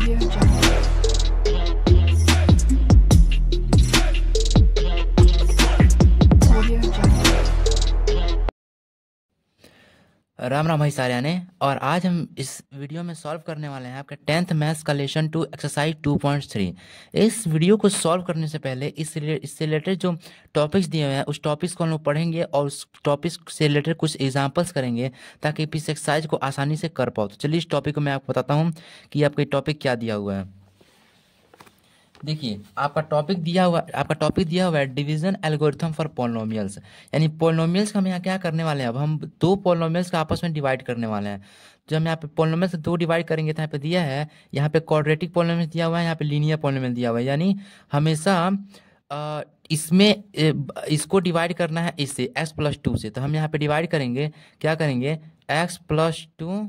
Audio Jungle. Ram Ram भाई सारिया ने और आज हम इस वीडियो में सॉल्व करने वाले हैं आपके टेंथ मैथ्स का लेसन टू एक्सरसाइज 2.3 इस वीडियो को सॉल्व करने से पहले इस इससे रिलेटेड जो टॉपिक्स दिए हुए हैं उस टॉपिक्स को हम लोग पढ़ेंगे और उस टॉपिक्स से रिलेटेड कुछ एग्जांपल्स करेंगे ताकि इस एक्सरसाइज को आसानी से कर पाओ तो चलिए इस टॉपिक को मैं आपको बताता हूँ कि आपके टॉपिक क्या दिया हुआ है देखिए आपका टॉपिक दिया हुआ आपका टॉपिक दिया हुआ है डिवीजन एल्गोरिथम फॉर पोलोमियल्स यानी पोलोमियल्स का हम यहाँ क्या करने वाले हैं अब हम दो पोलोमियल्स का आपस में डिवाइड करने वाले हैं जो हम यहाँ पे पोलोमियल्स दो डिवाइड करेंगे तो यहाँ पे दिया है यहाँ पे कॉर्डरेटिक पोलोमियल दिया हुआ है यहाँ पे लीनियर पोलोमियल दिया हुआ है यानी हमेशा इसमें इसको डिवाइड करना है इससे एक्स प्लस टू से तो हम यहाँ पे डिवाइड करेंगे क्या करेंगे एक्स प्लस टू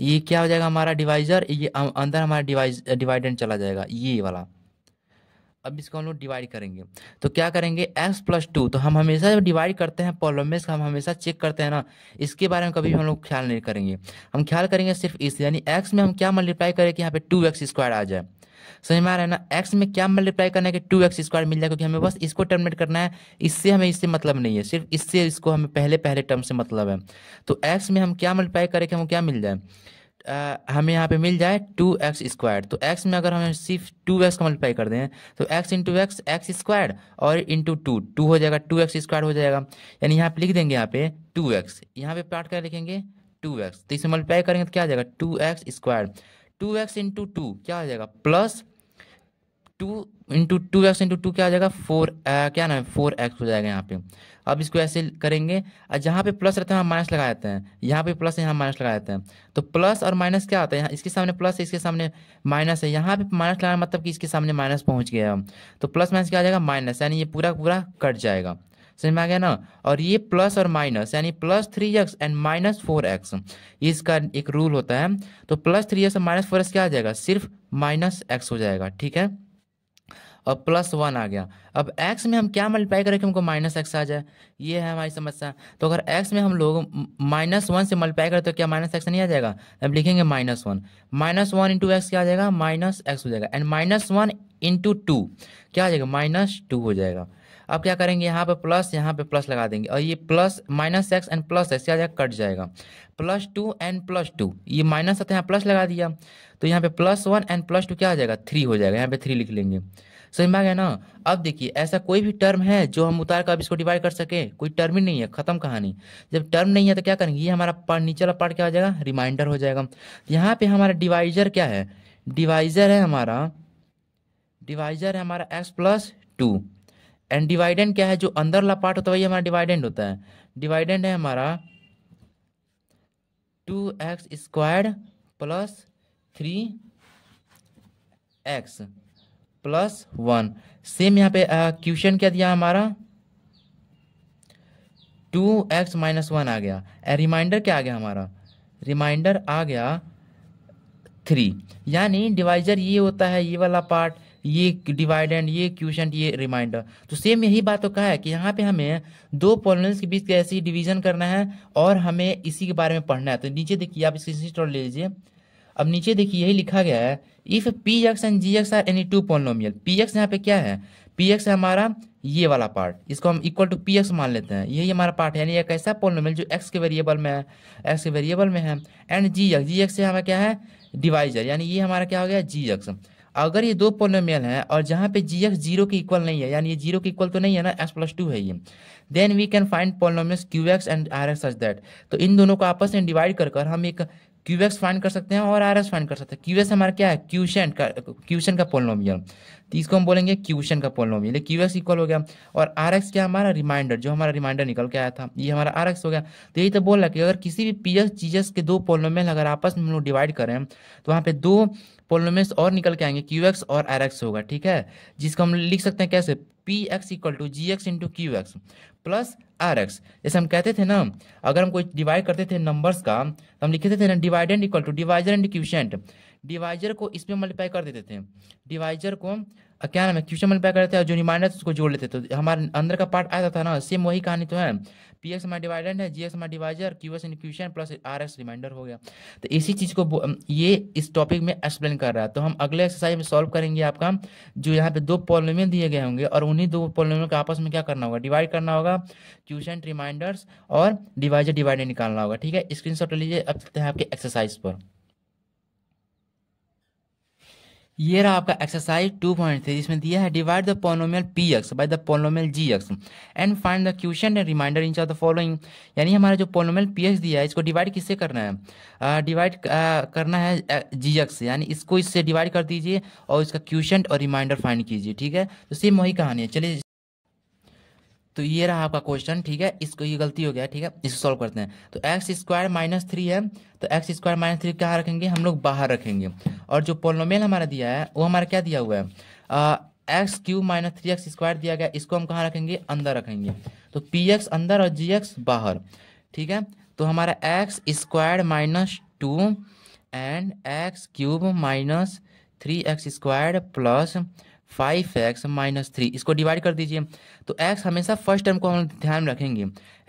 ये क्या हो जाएगा हमारा डिवाइजर ये अंदर हमारा डिवाइज डिवाइडेंट चला जाएगा ये वाला अब इसको हम लोग डिवाइड करेंगे तो क्या करेंगे x प्लस टू तो हम हमेशा जब डिवाइड करते हैं पॉलोमेस का हम हमेशा चेक करते हैं ना इसके बारे में कभी हम लोग ख्याल नहीं करेंगे हम ख्याल करेंगे सिर्फ इस यानी x में हम क्या मल्टीप्लाई करें कि यहाँ पे टू एक्स स्क्वायर आ जाए समझ में आ रहा है ना एक्स में क्या मल्टीप्लाई करना है कि टू एक्स स्क्वायर मिल जाए क्योंकि हमें बस इसको टर्मिनेट करना है इससे हमें इससे मतलब नहीं है सिर्फ इससे इसको हमें पहले पहले टर्म से मतलब है तो एक्स में हम क्या मल्टीप्लाई करें कि हमें क्या मिल जाए आ, हमें यहाँ पे मिल जाए टू एक्स स्क्वायर तो एक्स में अगर हम सिर्फ टू एक्स का मल्टीप्लाई कर दें तो X into x X square और इंटू टू टू हो जाएगा टू एक्स स्क्वायर हो जाएगा यानी यहाँ पे लिख देंगे यहाँ पे टू एक्स यहाँ पे पार्ट क्या लिखेंगे टू एक्स तो इसे मल्टीप्लाई करेंगे तो क्या आ जाएगा two x square two x into two क्या आ जाएगा plus two into two x into two क्या आ जाएगा फोर क्या नाम है फोर एक्स हो जाएगा यहाँ पे अब इसको ऐसे करेंगे और जहाँ पे प्लस रहता है वहाँ माइनस लगा देते हैं यहाँ पे प्लस है यहाँ माइनस लगा देते हैं तो प्लस और माइनस क्या आता है यहाँ इसके सामने प्लस है इसके सामने माइनस है यहाँ पे माइनस लगाना मतलब कि इसके सामने माइनस पहुँच गया तो प्लस माइनस क्या आ जाएगा माइनस यानी ये पूरा पूरा कट जाएगा समझ में आ गया ना और ये प्लस और माइनस यानी plus three x and minus four X इसका एक रूल होता है तो प्लस थ्री एक्स और माइनस फोर एक्स क्या आ जाएगा सिर्फ माइनस एक्स हो जाएगा ठीक है और प्लस वन आ गया अब एक्स में हम क्या मल्टीप्लाई करें कि हमको माइनस एक्स आ जाए ये है हमारी समस्या तो अगर एक्स में हम लोग माइनस वन से मल्टीप्लाई करें तो क्या माइनस एक्स नहीं आ जाएगा हम लिखेंगे minus one minus one into x क्या आ जाएगा माइनस एक्स हो जाएगा and minus one into two क्या आ जाएगा माइनस टू हो जाएगा अब क्या करेंगे यहाँ पे प्लस यहाँ पे प्लस लगा देंगे और ये plus minus X and plus X क्या कट जाएगा plus two and plus two ये माइनस था यहाँ प्लस लगा दिया तो यहाँ पे plus one and plus two क्या हो जाएगा थ्री हो जाएगा यहाँ पे थ्री लिख लेंगे सही में है ना अब देखिए ऐसा कोई भी टर्म है जो हम उतार कर अब इसको डिवाइड कर सके कोई टर्म ही नहीं है खत्म कहानी जब टर्म नहीं है तो क्या करेंगे ये हमारा पार्ट नीचे वाला पार्ट क्या हो जाएगा रिमाइंडर हो जाएगा यहाँ पे हमारा डिवाइजर क्या है डिवाइजर है हमारा डिवाइजर है हमारा X plus two and dividend क्या है जो अंदर वाला पार्ट होता है वही हमारा डिवाइडेंड होता है डिवाइडेंड है हमारा two x square plus three x plus one same यहाँ पे क्वेश्चन uh, क्या दिया हमारा टू एक्स माइनस वन आ गया रिमाइंडर क्या आ गया हमारा रिमाइंडर आ गया थ्री यानी डिवाइजर ये होता है ये वाला पार्ट ये डिवाइडेंड ये क्यूशन ये रिमाइंडर तो सेम यही बात तो कहा है कि यहाँ पे हमें दो पॉलिनल्स के बीच ऐसे ही डिवीजन करना है और हमें इसी के बारे में पढ़ना है तो नीचे देखिए आप इसकी और ले लीजिए अब नीचे देखिए यही लिखा गया है if P x and ji x are any two polynomial P X यहाँ पे क्या है पी एक्स हमारा ये वाला पार्ट इसको हम इक्वल टू पी एक्स मान लेते हैं यही हमारा पार्ट है यानी एक ऐसा पोलोमियल जो एक्स के वेरिएबल में है एक्स के वेरिएबल में है and ji X ji X से हमें क्या है डिवाइजर यानी ये हमारा क्या हो गया जी एक्स अगर ये दो पोलोमियल है और जहाँ पे जी एक्स जीरो के इक्वल नहीं है यानी ये जीरो के इक्वल तो नहीं है ना एक्स प्लस टू है ये then we can find polynomials Q x and are X such that तो इन दोनों को आपस में डिवाइड कर कर हम एक क्यू एक्स फाइंड कर सकते हैं और आर एस फाइंड कर सकते हैं क्यू एक्स हमारा क्या है क्यूशन का क्यूशन का पोलोमियल तो इसको हम बोलेंगे क्यूशन का पोलोमियल क्यू एक्स इक्वल हो गया और आर एक्स क्या हमारा रिमाइंडर जो हमारा रिमाइंडर निकल के आया था ये हमारा आर एक्स हो गया तो यही तो बोल रहा कि अगर किसी भी पी एक्स चीजेस के दो पोलोमियल अगर आपस में हम लोग डिवाइड करें तो वहाँ पे दो पोलोमेस और निकल के आएंगे क्यू एक्स और आर एक्स होगा ठीक है जिसको हम लिख सकते हैं कैसे P x equal to ji x into Q x plus are x जैसे हम कहते थे ना अगर हम कोई डिवाइड करते थे नंबर्स का तो हम लिखते थे ना dividend equal to divisor and quotient divisor को इसमें मल्टीप्लाई कर देते थे डिवाइजर को क्या नाम है क्वेश्चन मल्टीपाई करते हैं और जो रिमाइंडर उसको जोड़ लेते तो हमारे अंदर का पार्ट आया था ना सेम वही कहानी तो है पी एस हमारा डिवाइडेंट है जी एस हमारा डिवाइजर क्यू एस इनक्यूशन प्लस आर एस रिमाइंडर हो गया तो इसी चीज़ को ये इस टॉपिक में एक्सप्लेन कर रहा है तो हम अगले एक्सरसाइज में सॉल्व करेंगे आपका जो यहाँ पे दो पॉलोमियल दिए गए होंगे और उन्हीं दो पॉलोमियल का आपस में क्या करना होगा डिवाइड करना होगा क्यूशन रिमाइंडर्स और डिवाइजर डिवाइडर निकालना होगा ठीक है स्क्रीन शॉट ले लीजिए अब चलते हैं आपके एक्सरसाइज पर ये रहा आपका एक्सरसाइज टू पॉइंट थ्री जिसमें दिया है divide the polynomial P X by the polynomial G X and find the question and remainder in the following यानी हमारा जो पोनोमियल पी एक्स दिया है इसको डिवाइड किससे करना है डिवाइड uh, uh, करना है जी एक्स यानी इसको इससे डिवाइड कर दीजिए और इसका क्वेश्चन और रिमाइंडर फाइंड कीजिए ठीक है तो सेम वही कहानी है चलिए तो ये रहा आपका क्वेश्चन ठीक है इसको ये गलती हो गया ठीक है इसको सॉल्व करते हैं तो एक्स स्क्वायर माइनस थ्री है तो एक्स स्क्वायर माइनस थ्री कहाँ रखेंगे हम लोग बाहर रखेंगे और जो पोलोमेल हमारा दिया है वो हमारा क्या दिया हुआ है x cube minus three x square दिया गया इसको हम कहाँ रखेंगे अंदर रखेंगे तो पी एक्स अंदर और जी एक्स बाहर ठीक है तो हमारा X square minus two and X cube minus three x square plus five x minus three इसको डिवाइड कर दीजिए तो एक्स हमेशा फर्स्ट टर्म को हम ध्यान में रखेंगे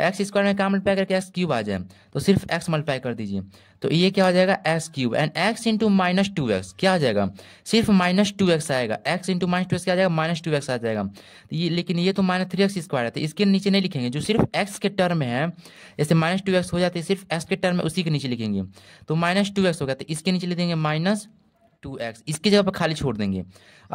एक्स स्क्वायर में क्या मल्टीप्लाई करके एक्स क्यूब आ जाए तो सिर्फ एक्स मल्टीप्लाई कर दीजिए तो ये क्या हो जाएगा X cube and x into minus two x क्या हो जाएगा सिर्फ माइनस टू एक्स आएगा X into minus two x क्या आ जाएगा माइनस टू एक्स आ जाएगा तो ये लेकिन ये तो माइनस थ्री एक्स स्क्वायर है तो इसके नीचे नहीं लिखेंगे जो सिर्फ एक्स के टर्म में है जैसे माइनस टू एक्स हो जाते सिर्फ एक्स के टर्म में उसी के नीचे लिखेंगे तो माइनस टू एक्स हो गया तो इसके नीचे लिखेंगे माइनस टू एक्स इसकी जगह पर खाली छोड़ देंगे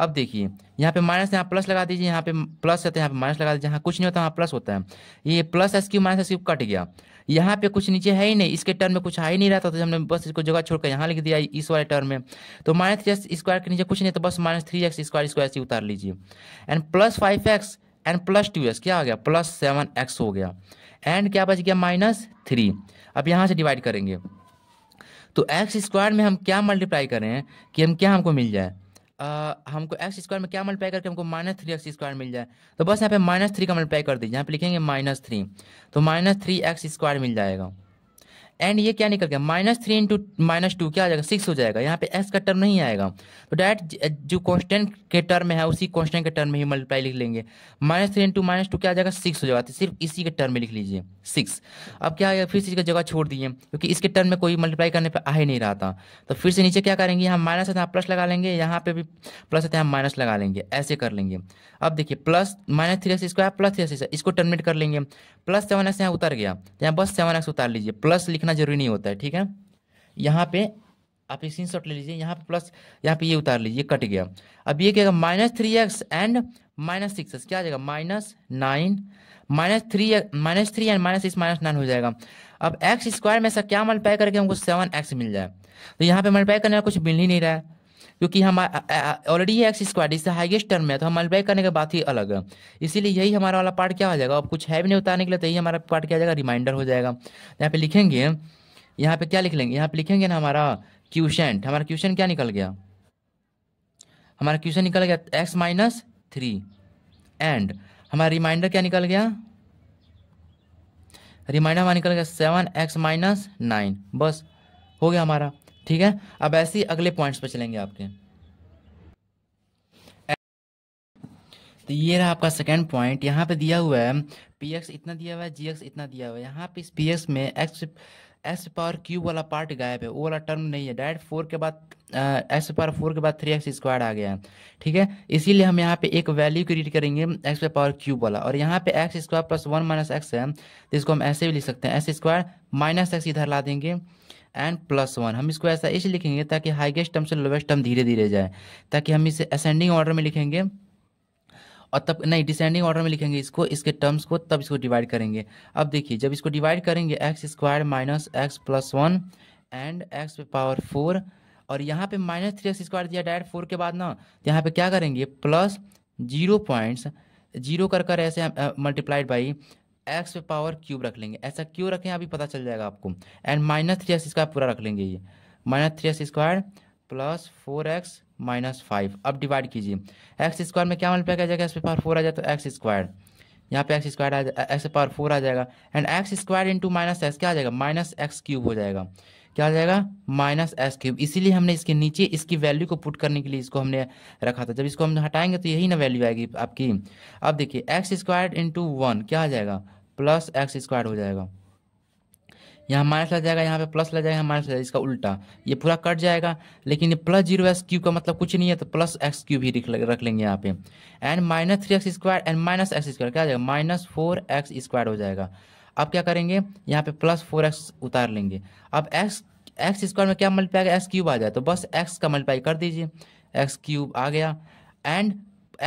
अब देखिए यहाँ पे माइनस यहाँ प्लस लगा दीजिए यहाँ पे प्लस रहता है यहाँ पे माइनस लगा दीजिए यहाँ कुछ नहीं होता वहाँ प्लस होता है ये plus S Q minus S Q cut गया यहाँ पे कुछ नीचे है ही नहीं इसके टर्म में कुछ है ही नहीं रहता तो हमने बस इसको जगह छोड़कर यहाँ लिख दिया इस वाले टर्म में तो माइनस थ्री एक्स स्क्वायर के नीचे कुछ नहीं तो बस minus three x square square से उतार लीजिए and plus five X and plus two x क्या हो गया प्लस सेवन एक्स हो गया एंड क्या बच गया माइनस थ्री अब यहाँ से डिवाइड करेंगे तो एक्स स्क्वायर में हम क्या मल्टीप्लाई करें कि हम क्या हमको मिल जाए आ, हमको एक्स स्क्वायर में क्या मल्टीप्लाई करके हमको माइनस थ्री एक्स स्क्वायर मिल जाए तो बस यहाँ पे माइनस थ्री का मल्टीप्लाई कर दीजिए यहाँ पे लिखेंगे माइनस थ्री तो माइनस थ्री एक्स स्क्वायर मिल जाएगा एंड ये क्या निकल गया minus three into minus two क्या आ जाएगा सिक्स हो जाएगा यहाँ पे एक्स का टर्म नहीं आएगा तो डायरेक्ट जो कॉन्स्टेंट के टर्म है उसी कॉन्स्टेंट के टर्म में ही मल्टीप्लाई लिख लेंगे minus three into minus two क्या आ जाएगा सिक्स हो जाएगा तो सिर्फ इसी के टर्म में लिख लीजिए सिक्स अब क्या आएगा फिर से इसका जगह छोड़ दिए क्योंकि इसके टर्म में कोई मल्टीप्लाई करने पर आ ही नहीं रहा था तो फिर से नीचे क्या करेंगे यहाँ माइनस है यहाँ प्लस लगा लेंगे यहाँ पे भी प्लस है यहाँ माइनस लगा लेंगे ऐसे कर लेंगे अब देखिए plus minus three x square plus three x इसको टर्मिनेट कर लेंगे प्लस सेवन एक्स यहाँ उतर गया तो यहाँ बस सेवन एक्स उतार लीजिए प्लस लिख लिखना जरूरी नहीं होता है ठीक है यहाँ पे आप स्क्रीन शॉट ले लीजिए यहाँ पे प्लस यहाँ पे ये उतार लीजिए कट गया अब ये क्या minus three x and minus six x क्या आ जाएगा minus nine minus three minus three and minus six minus nine हो जाएगा अब एक्स स्क्वायर में से क्या मल्टीप्लाई करके हमको सेवन एक्स मिल जाए तो यहाँ पे मल्टीप्लाई करने का कुछ मिल ही नहीं रहा है क्योंकि हम ऑलरेडी एक्स स्क्वायर इससे हाइएस्ट टर्म है तो हम मल्टीप्लाई करने का बात ही अलग है इसीलिए यही हमारा वाला पार्ट क्या हो जाएगा अब कुछ है भी नहीं उतारने के लिए तो यही हमारा पार्ट क्या जाएगा रिमाइंडर हो जाएगा यहाँ पे लिखेंगे यहाँ पे क्या लिख लेंगे यहाँ पे लिखेंगे ना हमारा क्यूशेंट हमारा क्यूशन क्या निकल गया हमारा क्यूशन निकल गया एक्स माइनस थ्री एंड हमारा रिमाइंडर क्या निकल गया रिमाइंडर हमारा निकल गया सेवन एक्स माइनस नाइन बस हो गया हमारा ठीक है अब ऐसे ही अगले पॉइंट्स पर चलेंगे आपके तो ये रहा आपका सेकेंड पॉइंट यहाँ पे दिया हुआ है पी एक्स इतना दिया हुआ है जी एक्स इतना दिया हुआ है यहाँ पे इस पी एक्स में एक्स एक्स पावर क्यूब वाला पार्ट गायब है वो वाला टर्म नहीं है डायरेक्ट फोर के बाद एक्स पावर फोर के बाद थ्री एक्स स्क्वायर आ गया है ठीक है इसीलिए हम यहाँ पे एक वैल्यू क्रिएट करेंगे एक्स पावर क्यूब वाला और यहाँ पे x square plus one minus x है तो इसको हम ऐसे भी लिख सकते हैं एक्स स्क्वायर माइनस एक्स इधर ला देंगे एंड प्लस वन हम इसको ऐसा इसलिए लिखेंगे ताकि हाइगेस्ट टर्म से लोवेस्ट टर्म धीरे धीरे जाए ताकि हम इसे असेंडिंग ऑर्डर में लिखेंगे और तब नहीं डिसेंडिंग ऑर्डर में लिखेंगे इसको इसके टर्म्स को तब इसको डिवाइड करेंगे अब देखिए जब इसको डिवाइड करेंगे x square minus x plus one and x पे पावर फोर और यहाँ पे माइनस थ्री एक्स स्क्वायर दिया डायरेक्ट फोर के बाद ना तो यहाँ पे क्या करेंगे प्लस जीरो पॉइंट्स जीरो कर कर ऐसे मल्टीप्लाइड बाई एक्स पे पावर क्यूब रख लेंगे ऐसा क्यों रखें अभी पता चल जाएगा आपको and minus three x square पूरा रख लेंगे ये minus three x square plus four x minus five अब डिवाइड कीजिए एक्स स्क्वायर में क्या मल्टीप्लाई किया जाएगा एक्स पे पावर फोर आ जाए तो एक्स स्क्वायर यहाँ पे एक्स स्क्वायर आ जाए एक्स पावर फोर आ जाएगा and x square into minus x क्या आ जाएगा माइनस एक्स क्यूब हो जाएगा क्या आ जाएगा माइनस एस क्यूब इसीलिए हमने इसके नीचे इसकी वैल्यू को पुट करने के लिए इसको हमने रखा था जब इसको हम हटाएंगे तो यही ना वैल्यू आएगी आपकी अब देखिए एक्स स्क्वायर इंटू वन क्या आ जाएगा प्लस एक्स स्क्वायर हो जाएगा यहाँ माइनस लग जाएगा यहाँ पे प्लस लग जाएगा यहाँ माइनस लग जाएगा इसका उल्टा ये पूरा कट जाएगा लेकिन ये प्लस जीरो एक्स क्यूब का मतलब कुछ नहीं है तो प्लस एक्स क्यूब ही रख लेंगे यहाँ पे and minus three x square and minus x square क्या आ जाएगा माइनस फोर एक्स स्क्वायर हो जाएगा अब क्या करेंगे यहाँ पे प्लस फोर एक्स उतार लेंगे अब एक्स एक्स स्क्वायर में क्या मल्टीप्लाई एक्स क्यूब आ जाए तो बस एक्स का मल्टीप्लाई कर दीजिए एक्स क्यूब आ गया and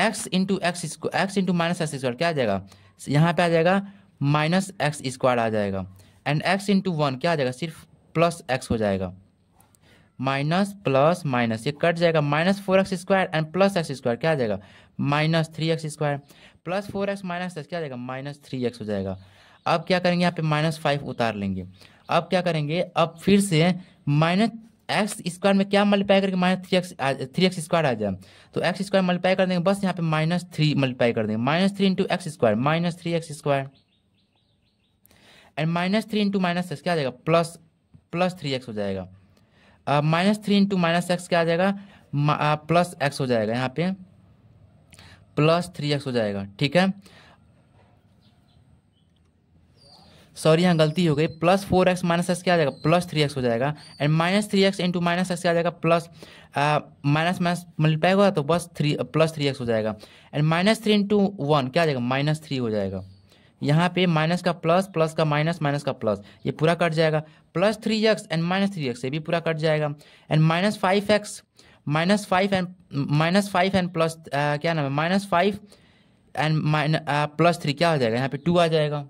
x into x x into minus x square क्या आ जाएगा यहाँ पे आ जाएगा माइनस एक्स स्क्वायर आ जाएगा एंड एक्स इंटू वन क्या आ जाएगा सिर्फ प्लस एक्स हो जाएगा माइनस प्लस माइनस ये कट जाएगा minus four x square and plus x square क्या आ जाएगा minus three x square plus four x minus x क्या आ जाएगा माइनस थ्री एक्स हो जाएगा अब क्या करेंगे यहाँ पे माइनस फाइव उतार लेंगे अब क्या करेंगे अब फिर से माइनस एक्स स्क्वायर में क्या मल्टीप्लाई करके minus three x three x square आ जाए तो एक्स स्क्वायर मल्टीप्लाई कर देंगे बस यहाँ पे माइनस थ्री मल्टीप्लाई कर देंगे minus three into x square minus three x square and minus three into minus x क्या आ जाएगा प्लस प्लस थ्री एक्स हो जाएगा minus three into minus x क्या आ जाएगा प्लस एक्स हो जाएगा यहाँ पे प्लस थ्री एक्स हो जाएगा ठीक है सॉरी यहाँ गलती हो गई plus four x minus x क्या आ जाएगा प्लस थ्री एक्स हो जाएगा and minus three x into minus x क्या आ जाएगा प्लस माइनस माइनस मल्टीप्लाई होगा तो बस थ्री प्लस थ्री एक्स हो जाएगा and minus three into one क्या आ जाएगा माइनस थ्री हो जाएगा यहाँ पे माइनस का प्लस प्लस का माइनस माइनस का प्लस ये पूरा कट जाएगा plus three x and minus three x ये भी पूरा कट जाएगा and minus five x minus five and minus five and plus क्या नाम है minus five and minus plus three क्या हो जाएगा यहाँ पे टू आ जाएगा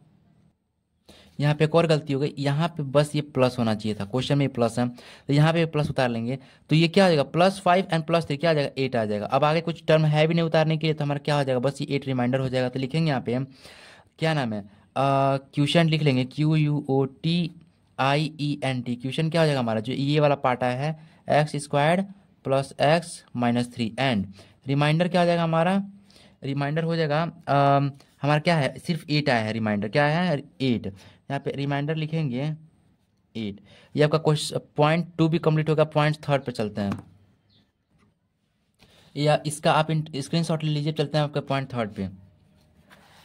यहाँ पे एक और गलती हो गई यहाँ पे बस ये प्लस होना चाहिए था क्वेश्चन में प्लस है तो यहाँ पे प्लस उतार लेंगे तो ये क्या हो जाएगा plus five and plus three क्या आ जाएगा एट आ जाएगा अब आगे कुछ टर्म है भी नहीं उतारने के लिए तो हमारा क्या हो जाएगा बस ये एट रिमाइंडर हो जाएगा तो लिखेंगे यहाँ पे हम क्या नाम है क्यूशन लिख लेंगे q u o t i e n t quotient क्या हो जाएगा हमारा जो ये वाला पार्ट आया है x squared plus x minus three and remainder क्या हो जाएगा हमारा रिमाइंडर हो जाएगा हमारा क्या है सिर्फ एट आया है रिमाइंडर क्या है एट यहाँ पे रिमाइंडर लिखेंगे एट ये आपका क्वेश्चन पॉइंट टू भी कंप्लीट होगा पॉइंट थर्ड पे चलते हैं या इसका आप स्क्रीन शॉट ले लीजिए चलते हैं आपका पॉइंट थर्ड पे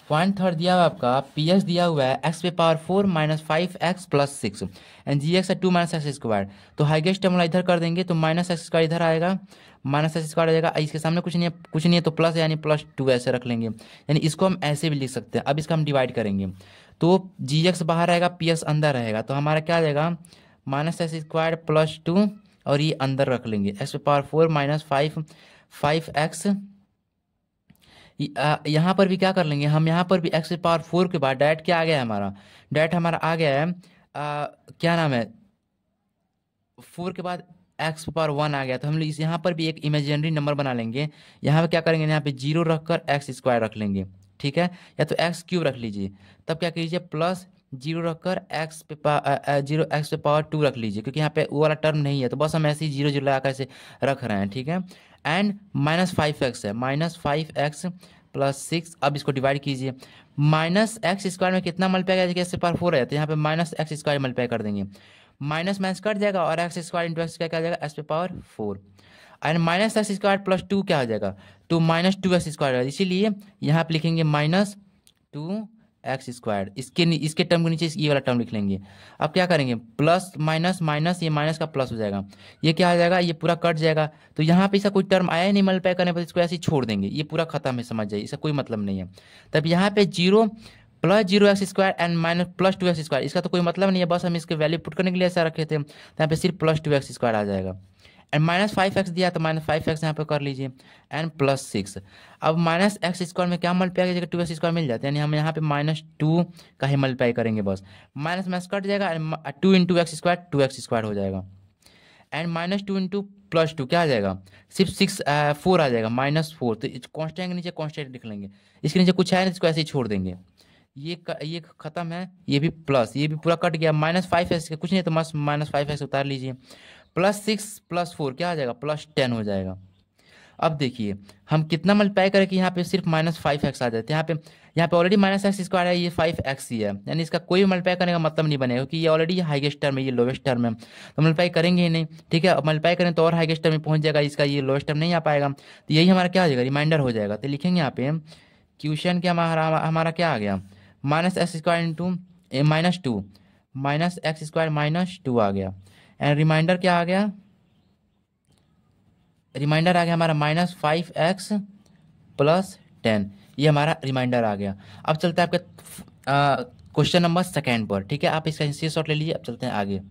पॉइंट थर्ड दिया हुआ आपका पी एस दिया हुआ है एक्स पे power four minus five x plus six and ji x है टू माइनस एक्स स्क्वायर तो हाइगेस्ट टर्म इधर कर देंगे तो माइनस एक्स स्क्वायर इधर आएगा माइनस एक्स स्क्वायर आएगा इसके सामने कुछ नहीं है कुछ नहीं है तो प्लस यानी प्लस टू ऐसे रख लेंगे यानी इसको हम ऐसे भी लिख सकते हैं अब इसका हम डिवाइड करेंगे तो वो जी एक्स बाहर रहेगा पी एक्स अंदर रहेगा तो हमारा क्या आ जाएगा minus x square plus two और ये अंदर रख लेंगे x power four minus five five x यहाँ पर भी क्या कर लेंगे हम यहाँ पर भी एक्स पावर फोर के बाद डायट क्या आ गया है हमारा डायट हमारा आ गया है आ, क्या नाम है फोर के बाद एक्स पावर वन आ गया तो हम लोग इस यहाँ पर भी एक इमेजिनरी नंबर बना लेंगे यहाँ पर क्या करेंगे यहाँ पे जीरो रख कर एक्स स्क्वायर रख लेंगे ठीक है या तो एक्स क्यूब रख लीजिए तब क्या कीजिए प्लस जीरो रखकर एक्स पे पावर जीरो एक्स पे पावर टू रख लीजिए क्योंकि यहाँ पे वो वाला टर्म नहीं है तो बस हम ऐसे ही जीरो जीरो लगाकर ऐसे रख रहे हैं ठीक है एंड माइनस फाइव एक्स है minus five x plus six अब इसको डिवाइड कीजिए माइनस एक्स स्क्वायर में कितना मल्टीपाई मल्टीप्लाई करेगा जैसे पर फोर है तो यहाँ पे माइनस एक्स स्क्वायर मल्टीपाई कर देंगे माइनस माइनस कट जाएगा और एक्स स्क्वायर इंटू एक्स क्या जाएगा एक्स पे power four and minus x square plus two क्या हो जाएगा तो माइनस टू एक्स स्क्वायर है इसीलिए यहाँ पे लिखेंगे माइनस टू एक्स स्क्वायर इसके इसके टर्म के नीचे ये वाला टर्म लिख लेंगे अब क्या करेंगे प्लस माइनस माइनस ये माइनस का प्लस हो जाएगा ये क्या हो जाएगा ये पूरा कट जाएगा तो यहाँ पे इसका कोई टर्म आया ही नहीं मल्टीप्लाई करने पर इसको ऐसे छोड़ देंगे ये पूरा खत्म है समझ जाइए इसका कोई मतलब नहीं है तब यहाँ पे zero plus zero x square and minus plus two x square इसका तो कोई मतलब नहीं है बस हम इसके वैल्यू पुट करने के लिए ऐसा रखे थे तो यहाँ पे सिर्फ प्लस टू एक्स स्क्वायर आ जाएगा एंड माइनस फाइव एक्स दिया तो माइनस फाइव एक्स यहाँ पे कर लीजिए एंड प्लस सिक्स अब माइनस एक्स स्क्वायर में क्या मल्टीप्लाई कीजिएगा टू एक्स स्क्वायर मिल जाता है यानी हम यहाँ पे माइनस टू का ही मल्टीप्लाई करेंगे बस माइनस माइनस कट जाएगा and two into x square two x square हो जाएगा and minus two into plus two क्या आ जाएगा सिर्फ सिक्स फोर आ जाएगा माइनस फोर तो कॉन्स्टेंट के नीचे कॉन्स्टेंट लिख लेंगे इसके नीचे कुछ है ना इसको ऐसे ही छोड़ देंगे ये क, ये खत्म है ये भी प्लस ये भी पूरा कट गया माइनस फाइव एक्स कुछ नहीं तो बस माइनस फाइव एक्स उतार लीजिए प्लस सिक्स प्लस फोर क्या आ जाएगा प्लस टेन हो जाएगा अब देखिए हम कितना मल्टीप्लाई करें कि यहाँ पे सिर्फ माइनस फाइव एक्स आ जाए तो यहाँ पे यहाँ पे ऑलरेडी माइनस एक्स स्क्वायर है ये फाइव एक्स ही है यानी इसका कोई मल्टीप्लाई करने का मतलब नहीं बनेगा क्योंकि ये ऑलरेडी हाईएस्ट टर्म है ये लोवेस्ट टर्म है तो मल्टीप्लाई करेंगे ही नहीं ठीक है मल्टीप्लाई करें तो और हाईएस्ट टर्म में पहुंच जाएगा इसका ये लोएस्ट टर्म नहीं आ पाएगा तो यही हमारा क्या हो जाएगा रिमाइंडर हो जाएगा तो लिखेंगे यहाँ पे क्वेश्चन के हमारा हमारा क्या आ गया minus x square into minus two minus x square minus two आ गया एंड रिमाइंडर क्या आ गया रिमाइंडर आ गया हमारा minus five x plus ten ये हमारा रिमाइंडर आ गया अब चलते हैं आपके क्वेश्चन नंबर सेकेंड पर ठीक है आप इसका सी शॉर्ट ले लीजिए अब चलते हैं आगे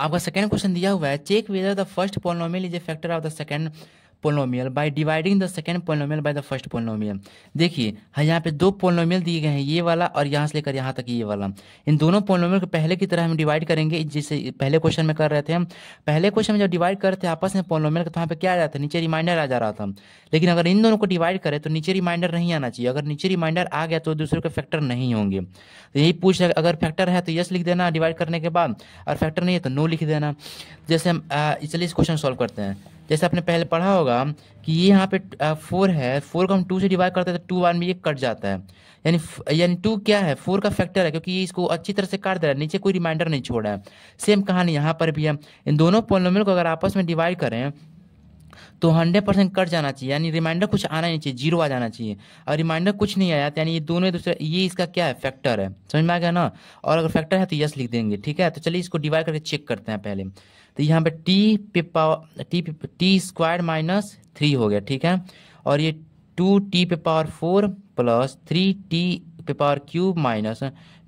आपका सेकेंड क्वेश्चन दिया हुआ है check whether the first polynomial is a factor of the second polynomial by dividing the second polynomial by the first polynomial देखिए हाँ यहाँ पे दो पोलोमियल दिए गए हैं ये वाला और यहाँ से लेकर यहाँ तक ये वाला इन दोनों पोलोमियल को पहले की तरह हम डिवाइड करेंगे जिसे पहले क्वेश्चन में कर रहे थे हम पहले क्वेश्चन में जब डिवाइड करते थे आपस में पोलोमियल का तो यहाँ पे क्या आ जाता है नीचे रिमाइंडर आ जा रहा था लेकिन अगर इन दोनों को डिवाइड करें तो नीचे रिमाइंडर नहीं आना चाहिए अगर नीचे रिमाइंडर आ गया तो दूसरे के फैक्टर नहीं होंगे तो यही पूछ अगर फैक्टर है तो यस लिख देना डिवाइड करने के बाद और फैक्टर नहीं है तो नो लिख देना जैसे हम इसलिए इस क्वेश्चन सॉल्व करते हैं जैसे आपने पहले पढ़ा होगा कि ये यहाँ पे फोर है फोर को हम टू से डिवाइड करते हैं तो टू वन में ये कट जाता है यानी यानी टू क्या है फोर का फैक्टर है क्योंकि ये इसको अच्छी तरह से काट दे रहा है नीचे कोई रिमाइंडर नहीं छोड़ा है सेम कहानी यहाँ पर भी है इन दोनों पॉलिनोमियल को अगर आपस में डिवाइड करें तो हंड्रेड परसेंट कट जाना चाहिए यानी रिमाइंडर कुछ आना नहीं चाहिए जीरो आ जाना चाहिए और रिमाइंडर कुछ नहीं आया यानी ये दोनों दूसरे ये इसका क्या है फैक्टर है समझ में आ गया ना और अगर फैक्टर है तो यस लिख देंगे ठीक है तो चलिए इसको डिवाइड करके चेक करते हैं पहले तो यहाँ पे टी पे पावर टी पे टी स्क्वायर माइनस थ्री हो गया ठीक है और ये टू टी पे power four plus three t पे power cube minus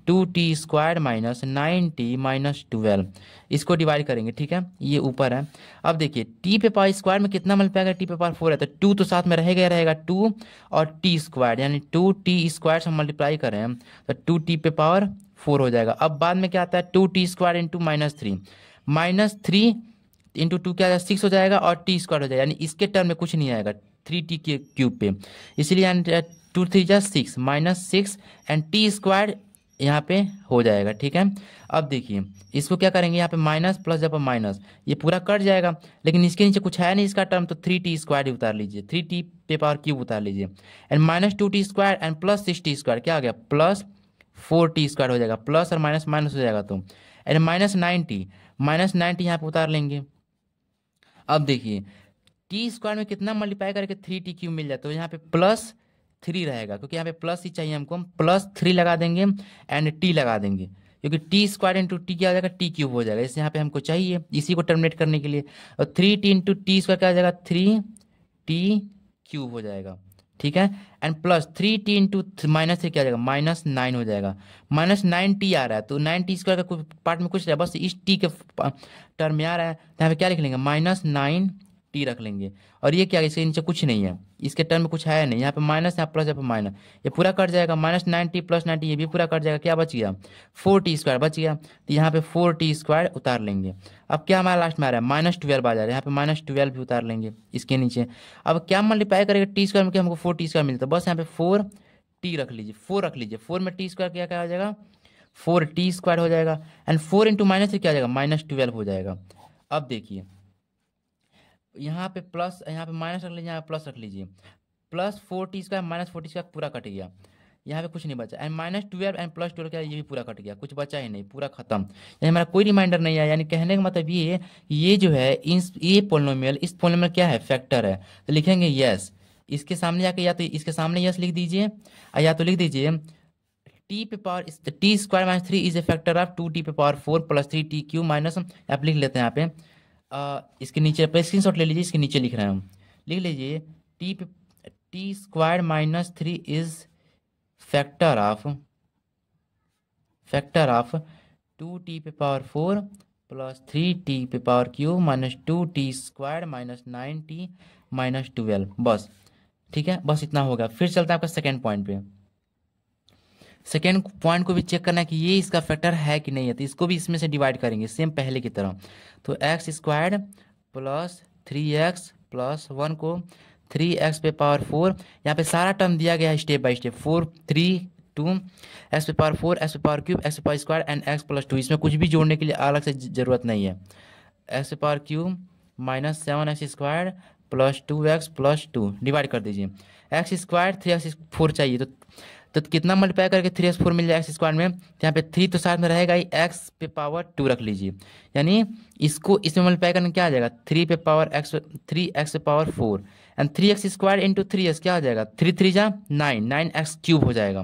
two t square minus nine t minus twelve इसको डिवाइड करेंगे ठीक है ये ऊपर है अब देखिए टी पे पावर स्क्वायर में कितना मिल पाएगा टी पे पावर फोर है तो टू तो साथ में रहेगा रहेगा टू और टी स्क्वायर यानी टू टी स्क्वायर से मल्टीप्लाई करें तो टू टी पे पावर फोर हो जाएगा अब बाद में क्या आता है two t square into minus three minus three into two क्या सिक्स हो जाएगा और टी स्क्वायर हो जाएगा यानी इसके टर्म में कुछ नहीं आएगा थ्री टी के क्यूब पे इसीलिए टू थ्री जा six minus six and t square यहाँ पे हो जाएगा ठीक है अब देखिए इसको क्या करेंगे यहाँ पे माइनस प्लस जब माइनस ये पूरा कट जाएगा लेकिन इसके नीचे कुछ है नहीं इसका टर्म तो थ्री टी स्क्वायर ही उतार लीजिए थ्री टी पे पावर क्यूब उतार लीजिए and minus two t square and plus six t square क्या आ गया प्लस फोर टी स्क्वायर हो जाएगा प्लस और माइनस माइनस हो जाएगा तो and minus nine t minus ninety यहाँ पे उतार लेंगे अब देखिए टी स्क्वायर में कितना मल्टीप्लाई करके थ्री टी क्यूब मिल जाता है तो यहाँ पे प्लस थ्री रहेगा क्योंकि यहाँ पे प्लस ही चाहिए हमको हम प्लस थ्री लगा देंगे एंड टी लगा देंगे क्योंकि टी स्क्वायर इंटू टी क्या हो जाएगा टी क्यूब हो जाएगा इसे यहाँ पे हमको चाहिए इसी को टर्मिनेट करने के लिए और three t into t square क्या हो जाएगा थ्री टी क्यूब हो जाएगा ठीक है and plus three t into minus three क्या जाएगा माइनस नाइन हो जाएगा माइनस नाइन टी आ रहा है तो नाइन टी स्क्वायर का पार्ट में कुछ रहा बस इस टी के टर्म में आ रहा है तो यहाँ पे क्या लिख लेंगे माइनस नाइन टी रख लेंगे और ये क्या इसके नीचे कुछ नहीं है इसके टर्म में कुछ है नहीं यहाँ पे माइनस यहाँ प्लस यहाँ पे माइनस ये पूरा कट जाएगा माइनस नाइन्टी प्लस नाइन्टी ये भी पूरा कट जाएगा क्या बच गया फोर टी स्क्वायर बच गया तो यहाँ पे फोर टी स्क्वायर उतार लेंगे अब क्या हमारा लास्ट में आ रहा है माइनस ट्वेल्व आ जा रहा है यहाँ पे माइनस ट्वेल्व भी उतार लेंगे इसके नीचे अब क्या मल्टीप्लाई करेगा टी स्क्वायर में हमको फोर टी स्क्वायर मिलता है बस यहाँ पे फोर टी रख लीजिए फोर रख लीजिए फोर में टी स्क्वायर क्या क्या हो जाएगा फोर टी स्क्वायर हो जाएगा एंड फोर इंटू माइनस क्या हो जाएगा माइनस ट्वेल्व हो जाएगा अब देखिए यहाँ पे प्लस यहाँ पे माइनस रख लीजिए यहाँ पे प्लस रख लीजिए plus four t square minus four t square पूरा कट गया यहाँ पे कुछ नहीं बचा and minus twelve and plus twelve क्या ये भी पूरा कट गया कुछ बचा ही नहीं पूरा खत्म यानी हमारा कोई रिमाइंडर नहीं आया यानी कहने का मतलब ये ये जो है इस ये पोलोमियल इस पोलोमियल क्या है फैक्टर है तो लिखेंगे यस इसके सामने जाके या तो इसके सामने यस लिख दीजिए या तो लिख दीजिए टी पे power t square minus three is a factor of two t पे power four plus three t cube minus आप लिख लेते हैं यहाँ पे इसके नीचे पर स्क्रीन ले लीजिए इसके नीचे लिख रहे हैं हम लिख लीजिए t t square minus three is factor of factor of two t पे power four plus three t पे power cube minus two t square minus nine t minus twelve बस ठीक है बस इतना होगा फिर चलता है आपका सेकेंड पॉइंट पे सेकेंड पॉइंट को भी चेक करना है कि ये इसका फैक्टर है कि नहीं है तो इसको भी इसमें से डिवाइड करेंगे सेम पहले की तरह तो x square plus three x plus one को थ्री एक्स पे पावर फोर यहाँ पे सारा टर्म दिया गया है step by step four three two x पे पावर फोर एक्स पे पावर क्यूब एक्स पे power square and x plus two इसमें कुछ भी जोड़ने के लिए अलग से जरूरत नहीं है एक्स पे power cube minus seven x square plus two x plus two divide कर दीजिए x square three x four चाहिए तो तो कितना मल्टीप्लाई करके थ्री एक्स फोर मिल जाएगा एक्स स्क्वायर में तो यहाँ पे थ्री तो साथ में रहेगा ही एक्स पे पावर टू रख लीजिए यानी इसको इसमें मल्टीप्लाई करने क्या आ जाएगा थ्री पे पावर एक्स थ्री एक्स पे power four and three x square into three x क्या हो जाएगा थ्री थ्री जा नाइन नाइन एक्स क्यूब हो जाएगा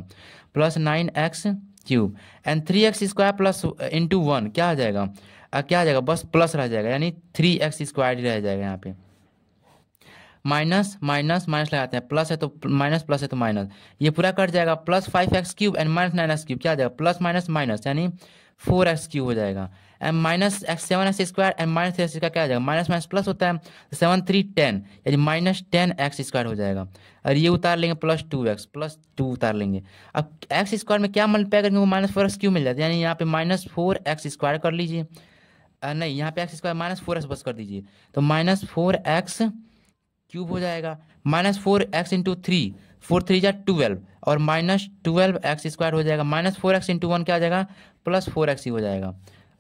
plus nine x cube and three x square plus into one क्या आ जाएगा क्या आ जाएगा बस प्लस रह जाएगा यानी थ्री एक्स स्क्वायर ही रह जाएगा यहाँ पे माइनस माइनस माइनस लगाते हैं प्लस है तो माइनस प्लस है तो माइनस ये पूरा कट जाएगा plus five x cube and minus nine x cube क्या आ जाएगा प्लस माइनस माइनस यानी फोर एक्स क्यूब हो जाएगा and minus x seven x square and minus three x का क्या आ जाएगा माइनस माइनस प्लस होता है सेवन थ्री टेन यानी माइनस टेन एक्स स्क्वायर हो जाएगा और ये उतार लेंगे plus two x plus two उतार लेंगे अब एक्स स्क्वायर में क्या मल्टीप्लाई करेंगे वो माइनस फोर एक्स क्यूब मिल जाता है यानी यहाँ पे माइनस फोर एक्स स्क्वायर कर लीजिए नहीं यहाँ पे x square minus four x बस कर दीजिए तो माइनस फोर एक्स क्यूब हो जाएगा minus four x into three four three जा ट्वेल्व और माइनस ट्वेल्व एक्स स्क्वायर हो जाएगा minus four x into one क्या आ जाएगा प्लस फोर एक्स ही हो जाएगा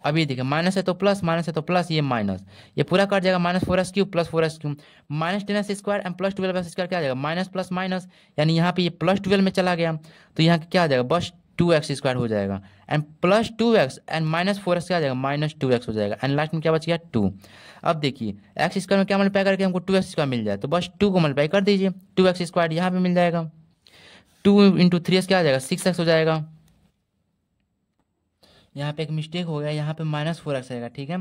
अभी देखिए माइनस है तो प्लस माइनस है तो प्लस ये माइनस ये पूरा कट जाएगा minus four x cube plus four x cube minus ten x square and plus twelve x square क्या आ जाएगा माइनस प्लस माइनस यानी यहाँ पे ये प्लस ट्वेल्व में चला गया तो यहाँ क्या आ जाएगा बस टू एक्स स्क्वायर हो जाएगा and plus two x and minus four x क्या आ जाएगा माइनस टू एक्स हो जाएगा एंड लास्ट में क्या बच गया टू अब देखिए एक्स स्क्वायर में क्या मल्टीप्लाई करके हमको टू एक्स स्क्वायर मिल जाए तो बस टू को मल्टीप्लाई कर दीजिए टू एक्स स्क्वायर यहाँ पर मिल जाएगा टू इंटू थ्री एक्स क्या आ जाएगा सिक्स एक्स हो जाएगा यहाँ पे एक मिस्टेक हो गया यहाँ पे माइनस फोर एक्स आएगा ठीक है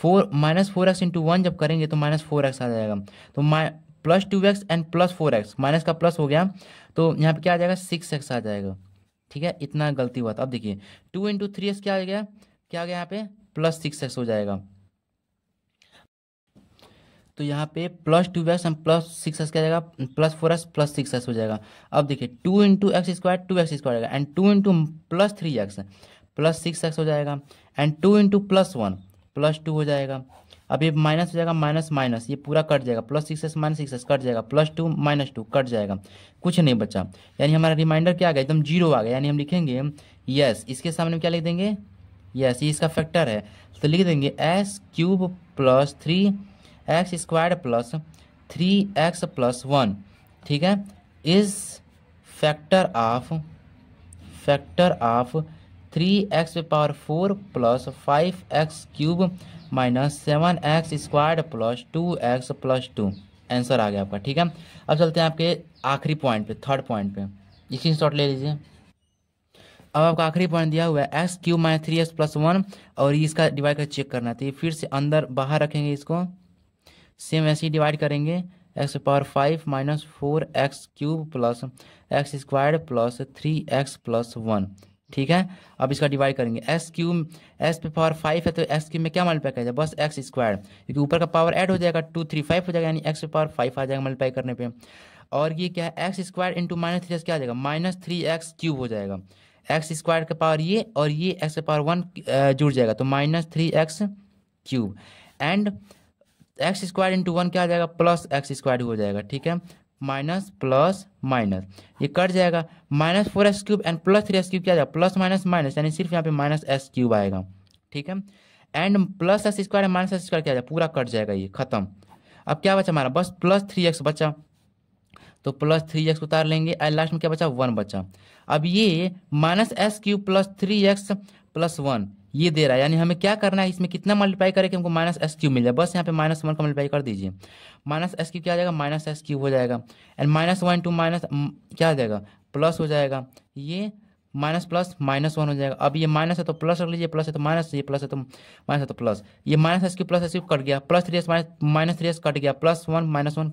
four minus four x into one जब करेंगे तो माइनस फोर एक्स आ जाएगा तो माइ plus two x and plus four x minus का प्लस हो गया तो यहाँ पे क्या आ जाएगा सिक्स एक्स आ जाएगा ठीक है इतना गलती हुआ था अब देखिए टू इंटू थ्री एक्स क्या आ गया क्या आ गया यहाँ पे प्लस सिक्स एक्स हो जाएगा तो यहाँ पे plus two x and plus six x क्या जाएगा plus four x plus six x हो जाएगा अब देखिए two into x square two x square आएगा and two into plus three x plus six x हो जाएगा and two into plus one plus two हो जाएगा अब ये माइनस हो जाएगा माइनस माइनस ये पूरा कट जाएगा plus six S minus six s cut जाएगा plus two minus two cut जाएगा कुछ नहीं बचा यानी हमारा रिमाइंडर क्या आ गया एकदम जीरो आ गया यानी हम लिखेंगे यस इसके सामने क्या लिख देंगे यस ये इसका फैक्टर है तो लिख देंगे s cube plus three x square plus three x plus one ठीक है इस factor of factor of three x power four plus five x cube minus seven x square plus two x plus two answer आ गया आपका ठीक है अब चलते हैं आपके आखिरी पॉइंट पे थर्ड पॉइंट पे स्क्रीन शॉट ले लीजिए अब आपका आखिरी पॉइंट दिया हुआ है x cube minus three x plus one और इसका डिवाइड कर चेक करना था तो फिर से अंदर बाहर रखेंगे इसको सेम ऐसे ही डिवाइड करेंगे x power five minus four x cube plus x square plus three x plus one ठीक है अब इसका डिवाइड करेंगे एस क्यूब एस पे पावर फाइव है तो एस क्यूब में क्या मल्टीप्लाई किया जाएगा बस एक्स स्क्वायर क्योंकि ऊपर का पावर ऐड हो जाएगा टू थ्री फाइव हो जाएगा यानी एक्स पे पावर फाइव आ जाएगा मल्टीप्लाई करने पे और ये क्या है x square into minus three x क्या आ जाएगा माइनस थ्री एक्स क्यूब हो जाएगा एक्स स्क्वायर का पावर ये और ये एक्स पे पावर वन जुड़ जाएगा तो minus three x cube and x square into one क्या आ जाएगा प्लस एक्स स्क्वायर हो जाएगा ठीक है माइनस प्लस माइनस ये कट जाएगा minus four x cube and plus three x cube क्या जाएगा प्लस माइनस माइनस यानी सिर्फ यहाँ पे माइनस एक्स क्यूब आएगा ठीक है and plus s square and minus s square क्या जाएगा पूरा कट जाएगा ये खत्म अब क्या बचा हमारा बस प्लस थ्री एक्स बचा तो प्लस थ्री एक्स उतार लेंगे एंड लास्ट में क्या बचा वन बचा अब ये minus s cube plus three x plus one ये दे रहा है यानी हमें क्या करना है इसमें कितना मल्टीप्लाई कि हमको माइनस एस क्यू मिल जाए बस यहाँ पे माइनस वन का मल्टीप्लाई कर दीजिए माइनस एस क्यू क्या आ जाएगा माइनस एस क्यू हो जाएगा and minus one two minus क्या आ जाएगा प्लस हो जाएगा ये माइनस प्लस माइनस वन हो जाएगा अब ये माइनस है तो प्लस रख लीजिए प्लस है तो माइनस ये प्लस है तो माइनस है तो प्लस ये minus S Q plus S Q cut गया plus three s minus minus three S cut गया प्लस वन माइनस वन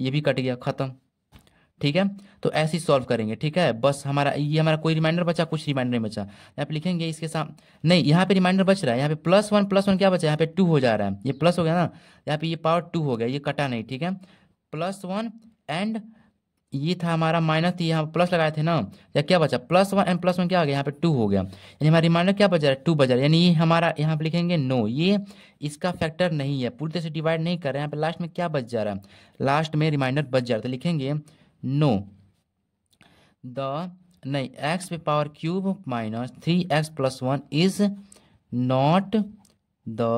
ये भी कट गया खत्म ठीक है तो ऐसे ही सॉल्व करेंगे ठीक है बस हमारा ये हमारा कोई रिमाइंडर बचा कुछ रिमाइंडर नहीं बचा यहाँ पे लिखेंगे इसके साथ नहीं यहाँ पे रिमाइंडर बच रहा है यहाँ पे प्लस वन प्लस वन क्या बचा है यहाँ पे टू हो जा रहा है ये प्लस हो गया ना यहाँ पे ये पावर टू हो गया ये कटा नहीं ठीक है प्लस वन एंड ये था हमारा माइनस थी यहाँ प्लस लगाए थे ना या क्या बचा plus one and plus one क्या आ गया यहाँ पे टू हो गया यानी हमारा रिमाइंडर क्या बचा रहा है टू बचा रहा है यानी ये हमारा यहाँ पे लिखेंगे नो ये इसका फैक्टर नहीं है पूरी तरह से डिवाइड नहीं कर रहे हैं यहाँ पे लास्ट में क्या बच जा रहा है लास्ट में रिमाइंडर बच जा रहा है तो लिखेंगे नो द नहीं एक्स पे power cube minus three x plus one is not the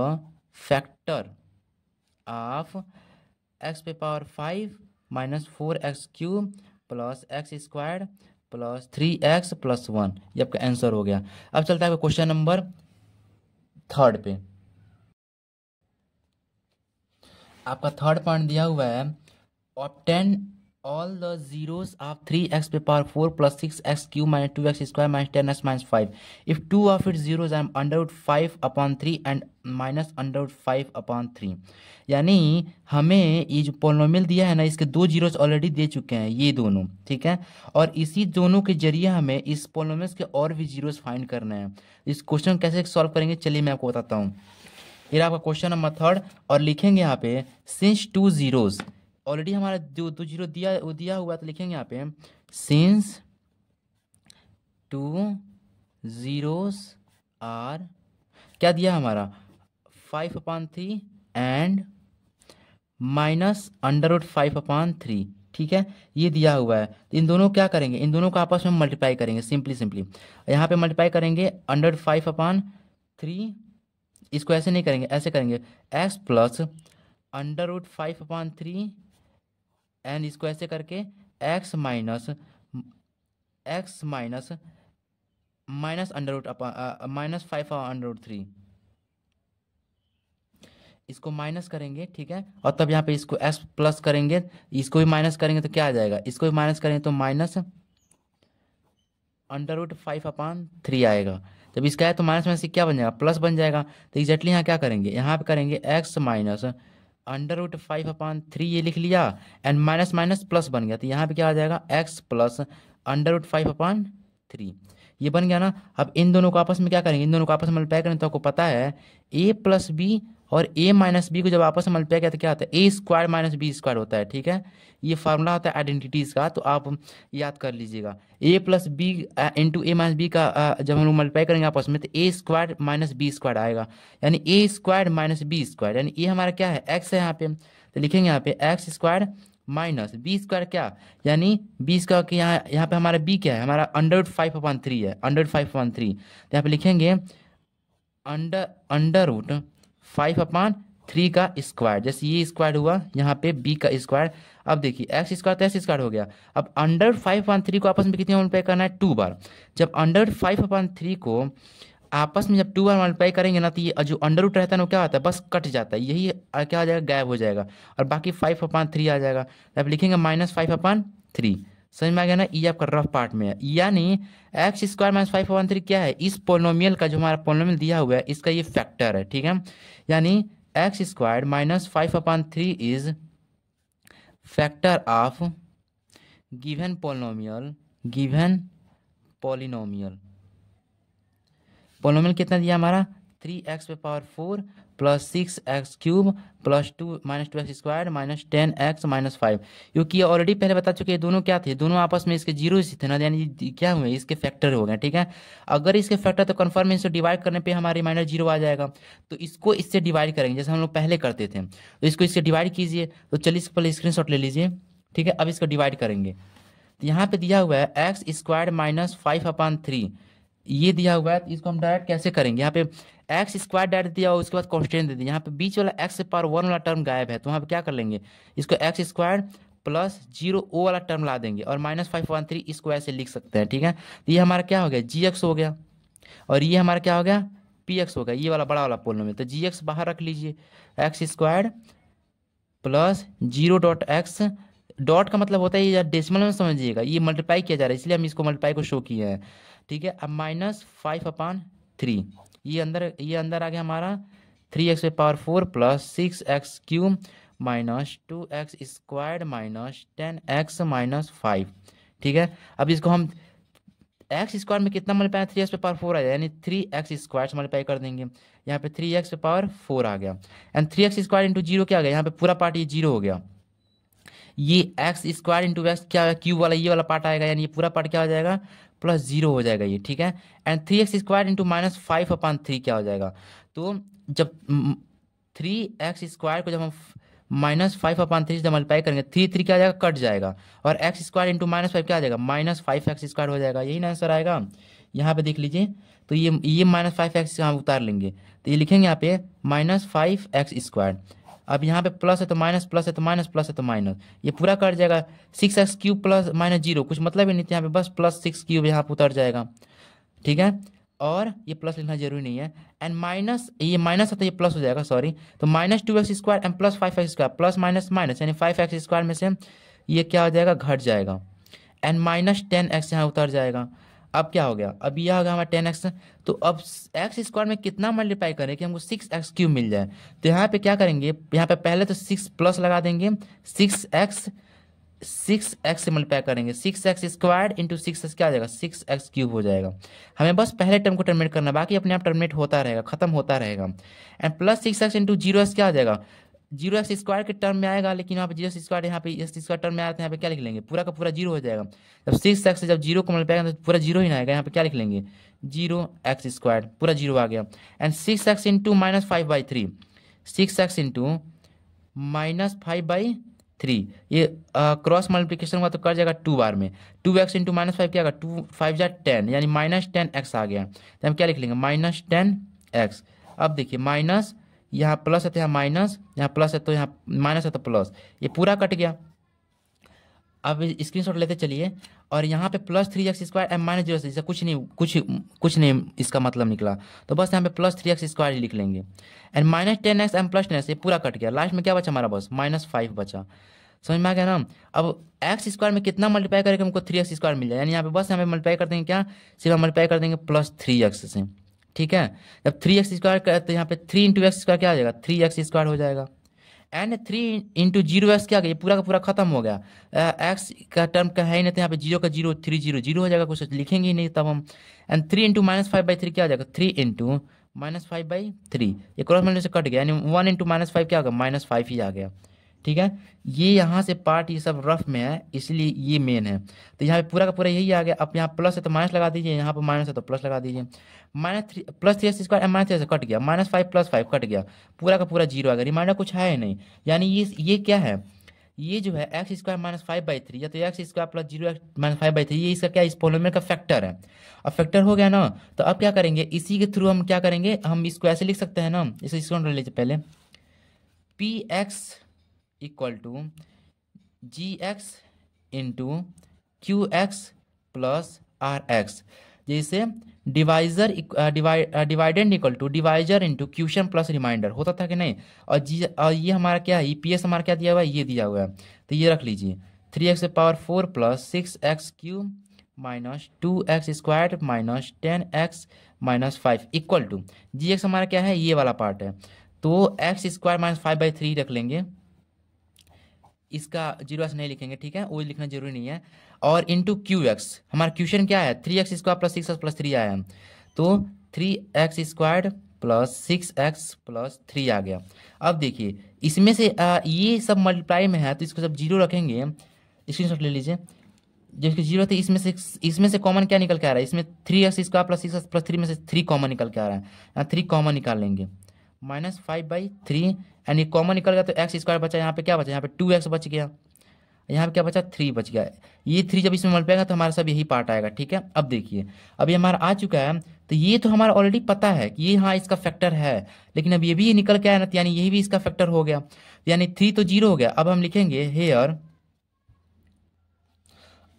factor of x पे power five minus four x cube plus x square plus three x plus one ये आपका आंसर हो गया अब चलता है आपका क्वेश्चन नंबर थर्ड पे आपका थर्ड पॉइंट दिया हुआ है obtain all the zeros of three x पे power four plus six x cube minus two x square minus ten x minus five if two of it zeros I am under root five upon three and minus under root five upon three यानी हमें ये जो पोलोमिल दिया है ना इसके दो zeros already दे चुके हैं ये दोनों ठीक है और इसी दोनों के जरिए हमें इस पोलोमिल्स के और भी जीरोज फाइंड करने हैं इस क्वेश्चन कैसे सॉल्व करेंगे चलिए मैं आपको बताता हूँ ये आपका क्वेश्चन नंबर थर्ड और लिखेंगे यहाँ पे सिंस टू जीरोज़ ऑलरेडी हमारा जो दो जीरो दिया वो दिया हुआ तो लिखेंगे यहाँ पे सिंस टू ज़ीरोस आर क्या दिया हमारा five upon three and minus under root five upon three ठीक है ये दिया हुआ है तो इन दोनों क्या करेंगे इन दोनों को आपस में मल्टीप्लाई करेंगे सिंपली सिंपली यहाँ पे मल्टीप्लाई करेंगे अंडर फाइव अपान थ्री इसको ऐसे नहीं करेंगे ऐसे करेंगे x plus under root five upon three and इसको ऐसे करके x minus x minus minus under root upon minus five under root three इसको माइनस करेंगे ठीक है और तब यहाँ पे इसको एक्स प्लस करेंगे इसको भी माइनस करेंगे तो क्या आ जाएगा इसको भी माइनस करेंगे तो minus under root five upon three आएगा जब इसका है तो माइनस माइनस क्या बन जाएगा प्लस बन जाएगा तो एग्जैक्टली यहाँ क्या करेंगे यहाँ पे करेंगे x minus under root five upon three ये लिख लिया एंड माइनस माइनस प्लस बन गया तो यहाँ पे क्या आ जाएगा x plus under root five upon three ये बन गया ना अब इन दोनों को आपस में क्या करेंगे इन दोनों को आपस में मल्टीप्लाई करें तो आपको पता है ए प्लस बी और ए माइनस बी को जब आपस में मल्टीप्लाई करते क्या होता है a square minus b square होता है ठीक है ये फार्मूला होता है आइडेंटिटीज का तो आप याद कर लीजिएगा a plus b into a minus b का जब हम लोग मल्टीप्लाई करेंगे आपस में तो a square minus b square आएगा यानी a square minus b square यानी ए हमारा क्या है एक्स है यहाँ पे तो लिखेंगे यहाँ पे x square minus b square क्या यानी बी स्क्वायर के यहाँ यहाँ पे हमारा बी क्या है हमारा अंडर फाइव अपॉन थ्री है अंडर फाइव अपॉन थ्री तो यहाँ पे लिखेंगे under under root five upon three का स्क्वायर जैसे ये स्क्वायर हुआ यहाँ पे बी का स्क्वायर अब देखिए एक्स स्क्वायर तो एक्स स्क्वायर हो गया अब अंडर फाइव अपान थ्री को आपस में कितने मल्टीप्लाई करना है टू बार जब अंडर फाइव अपान थ्री को आपस में जब टू बार मल्टीप्लाई करेंगे ना तो ये जो अंडर रूट रहता है ना क्या होता है बस कट जाता है यही क्या हो जाएगा गायब हो जाएगा और बाकी फाइव अपान थ्री आ जाएगा तो आप लिखेंगे माइनस फाइव अपान थ्री समझ में आ गया ना ये e आपका रफ पार्ट में है यानी x square minus five one three क्या है इस पोलोमियल का जो हमारा पोलोमियल दिया हुआ है इसका ये फैक्टर है ठीक है यानी x square minus five upon three is factor of given polynomial given polynomial polynomial कितना दिया हमारा थ्री एक्स पे power four plus six x cube plus two minus two x square minus ten x minus five क्योंकि already पहले बता चुके हैं दोनों क्या थे दोनों आपस में इसके जीरो थे ना यानी क्या हुए इसके फैक्टर हो गए ठीक है अगर इसके फैक्टर तो कन्फर्म इनसे डिवाइड करने पे हमारे माइनस जीरो आ जाएगा तो इसको इससे डिवाइड करेंगे जैसे हम लोग पहले करते थे तो इसको इससे डिवाइड कीजिए तो चलिए इसके पहले स्क्रीन ले लीजिए ठीक है अब इसको डिवाइड करेंगे तो यहाँ पे दिया हुआ है x square minus five upon three ये दिया हुआ है इसको हम डायरेक्ट कैसे करेंगे यहाँ पे एक्स स्क्वायर डायरेक्ट दिया और उसके बाद कॉन्स्टेंट दे दिया यहाँ पे बीच वाला एक्स से पावर वन वाला टर्म गायब है तो वहाँ पे क्या कर लेंगे इसको एक्स स्क्वायर प्लस जीरो ओ वाला टर्म ला देंगे और माइनस फाइव वन थ्री इसको ऐसे लिख सकते हैं ठीक है तो ये हमारा क्या हो गया जी एक्स हो गया और ये हमारा क्या हो गया पी एक्स हो गया ये वाला बड़ा वाला पोलनोमियल तो जी एक्स बाहर रख लीजिए x square plus zero dot x dot का मतलब होता है ये डेसिमल में समझिएगा ये मल्टीप्लाई किया जा रहा है इसलिए हम इसको मल्टीप्लाई को शो किए हैं ठीक है अब माइनस फाइव अपान थ्री ये अंदर ये अंदर आ गया हमारा three x power four plus six x cube minus two x square minus ten x minus five ठीक है अब इसको हम एक्स स्क्वायर में कितना मल्टीप्लाई थ्री एक्स पे पावर फोर आ जाए यानी थ्री एक्स स्क्वायर से मल्टीप्लाई कर देंगे यहाँ पे थ्री एक्स पे पावर फोर आ गया and three x square into zero क्या आ गया यहाँ पे पूरा पार्ट ये जीरो हो गया ये एक्स स्क्वायर इंटू एक्स क्या क्यूब वाला ये वाला पार्ट आएगा यानी ये पूरा पार्ट क्या हो जाएगा प्लस जीरो हो जाएगा ये ठीक है and three x square into minus five upon three क्या हो जाएगा तो जब थ्री एक्स स्क्वायर को जब हम माइनस फाइव अपॉन थ्री से मल्टीप्लाई करेंगे थ्री थ्री क्या जाएगा कट जाएगा और x square into minus five क्या आ जाएगा माइनस फाइव एक्स स्क्वायर हो जाएगा यही ना आंसर आएगा यहाँ पे देख लीजिए तो ये ये माइनस फाइव एक्स हम उतार लेंगे तो ये लिखेंगे यहाँ पे माइनस फाइव एक्स स्क्वायर अब यहाँ पे प्लस है तो माइनस प्लस है तो माइनस प्लस है तो माइनस ये पूरा कट जाएगा six x cube plus minus zero कुछ मतलब ही नहीं था यहाँ पे बस प्लस सिक्स क्यूब यहाँ पर उतर जाएगा ठीक है और ये प्लस लिखना जरूरी नहीं है एंड माइनस ये माइनस है तो ये प्लस हो जाएगा सॉरी तो minus two x square and plus five x square plus minus minus यानी फाइव एक्स स्क्वायर में से ये क्या हो जाएगा घट जाएगा एंड माइनस टेन एक्स यहाँ उतर जाएगा अब क्या हो गया अब यह हो गया हमारा टेन एक्स तो अब एक्स स्क्वायर में कितना मल्टीप्लाई करें कि हमको सिक्स एक्स क्यूब मिल जाए तो यहाँ पे क्या करेंगे यहाँ पे पहले तो सिक्स प्लस लगा देंगे सिक्स एक्स सिक्स एक्स से मल्टीप्लाई करेंगे six x square into six x क्या हो जाएगा सिक्स एक्स क्यूब हो जाएगा हमें बस पहले टर्म को टर्मिनेट करना बाकी अपने आप टर्मिनेट होता रहेगा खत्म होता रहेगा and plus six x into zero x क्या हो जाएगा जीरो एक्स स्क्वायर के टर्म में आएगा लेकिन यहाँ पे जीरो स्क्वायर यहाँ पे एक्स स्क्वायर टर्म में आया तो यहाँ पे क्या लिख लेंगे पूरा का पूरा जीरो हो जाएगा जब सिक्स एक्स जब जीरो को मल्टीप्लाई करेंगे तो पूरा जीरो ही ना आएगा यहाँ पे क्या लिख लेंगे जीरो एक्स स्क्वायर पूरा जीरो आ गया and six x into minus five by three six x into minus five by three ये क्रॉस मल्टीप्लीकेशन हुआ तो कर जाएगा टू बार में two x into minus five क्या आएगा टू फाइव जै टेन यानी माइनस टेन एक्स आ गया तो हम क्या लिख लेंगे माइनस टेन एक्स अब देखिए माइनस यहाँ प्लस है तो यहाँ माइनस यहाँ प्लस है तो यहाँ माइनस है तो प्लस ये पूरा कट गया अब शॉट लेते चलिए और यहाँ पे plus three x square um minus zero जैसे कुछ नहीं कुछ कुछ नहीं इसका मतलब निकला तो बस यहाँ पे प्लस थ्री एक्स स्क्वायर लिख लेंगे and minus ten x M plus ten x ये पूरा कट गया लास्ट में क्या बचा हमारा बस माइनस फाइव बचा समझ में आ गया ना अब एक्स स्क्वायर में कितना मल्टीप्लाई करके हमको थ्री एक्स स्क्वायर मिल जाए यानी यहाँ पे बस हमें मल्टीप्लाई कर देंगे क्या सिर्फ हम मल्टीप्लाई कर देंगे प्लस थ्री एक्स से ठीक है जब थ्री एक्स स्क्वायर कर तो यहाँ पे थ्री इंटू एक्स स्क्वायर क्या आ जाएगा थ्री एक्स स्क्वायर हो जाएगा and three into zero x क्या गया पूरा का पूरा खत्म हो गया एक्स का टर्म का है ही नहीं तो यहाँ पे जीरो का जीरो थ्री जीरो जीरो हो जाएगा कुछ लिखेंगे ही नहीं तब हम and three into minus five by three क्या हो जाएगा three into minus five by three ये क्रॉस मल्टीप्लाई से कट गया यानी वन इंटू माइनस फाइव क्या हो गया माइनस फाइव ही आ गया ठीक है ये यहाँ से पार्ट ये सब रफ में है इसलिए ये मेन है तो यहाँ पे पूरा का पूरा यही आ गया अब यहाँ प्लस है तो माइनस लगा दीजिए यहाँ पर माइनस है तो प्लस लगा दीजिए minus three plus three square minus three से कट गया minus five plus five cut गया पूरा का पूरा जीरो आ गया रिमाइंडर कुछ है ही नहीं यानी ये ये क्या है ये जो है x square minus five by three या तो x square plus zero x minus five by three ये इसका क्या इस पोलोमेर का फैक्टर है अब फैक्टर हो गया ना तो अब क्या करेंगे इसी के थ्रू हम क्या करेंगे हम इसको ऐसे लिख सकते हैं ना इसे इसको ले लीजिए पहले p x equal to ji x into Q x plus are x जैसे divisor dividend equal to divisor into quotient plus remainder होता था कि नहीं और जी और ये हमारा क्या है ई पी एस हमारा क्या दिया हुआ है ये दिया हुआ है तो ये रख लीजिए three x power four plus six x cube minus two x square minus ten x minus five equal to ji x हमारा क्या है ये वाला पार्ट है तो x square minus five by three रख लेंगे इसका जीरो एक्स नहीं लिखेंगे ठीक है वो लिखना जरूरी नहीं है और इंटू क्यू एक्स हमारा क्वेश्चन क्या है three x square plus six x plus three आया है तो three x square plus six x plus three आ गया अब देखिए इसमें से आ, ये सब मल्टीप्लाई में है तो इसको सब जीरो रखेंगे स्क्रीन ले लीजिए जो इसकी जीरो थी इसमें से इसमें से कॉमन क्या निकल के आ रहा है इसमें three x square plus six x plus three में से थ्री कॉमन निकल के आ रहा है यहाँ थ्री कॉमन निकाल लेंगे minus five by three and ये कॉमन निकल गया तो एक्स स्क्वायर बचा यहाँ पे क्या बचा यहाँ पे टू एक्स बच गया यहाँ पे क्या बचा थ्री बच गया ये थ्री जब इसमें मल्टीप्लाई तो हमारा सब यही पार्ट आएगा ठीक है अब देखिए अब ये हमारा आ चुका है तो ये तो हमारा ऑलरेडी पता है कि ये हाँ इसका फैक्टर है लेकिन अब ये भी निकल के आया ना तो यानी यही भी इसका फैक्टर हो गया यानी थ्री तो जीरो हो गया अब हम लिखेंगे हेयर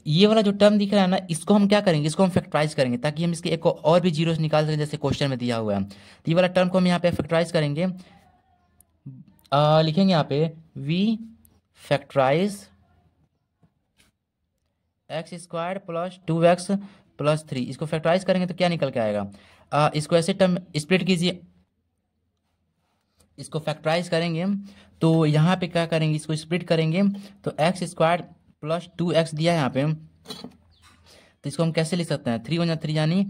ये वाला जो टर्म दिख रहा है ना इसको हम क्या करेंगे इसको हम फैक्टराइज करेंगे ताकि हम इसके एक और भी जीरोस निकाल सकें जैसे क्वेश्चन में दिया हुआ है तो ये वाला टर्म को हम यहाँ पे फैक्टराइज करेंगे आ, लिखेंगे यहाँ पे we factorize x square plus two x plus three इसको फैक्टराइज करेंगे तो क्या निकल के आएगा आ, इसको ऐसे टर्म स्प्लिट कीजिए इसको फैक्टराइज करेंगे तो यहाँ पे क्या करेंगे इसको स्प्लिट करेंगे तो x square plus two x दिया है यहाँ पे तो इसको हम कैसे लिख सकते हैं थ्री वन थ्री यानी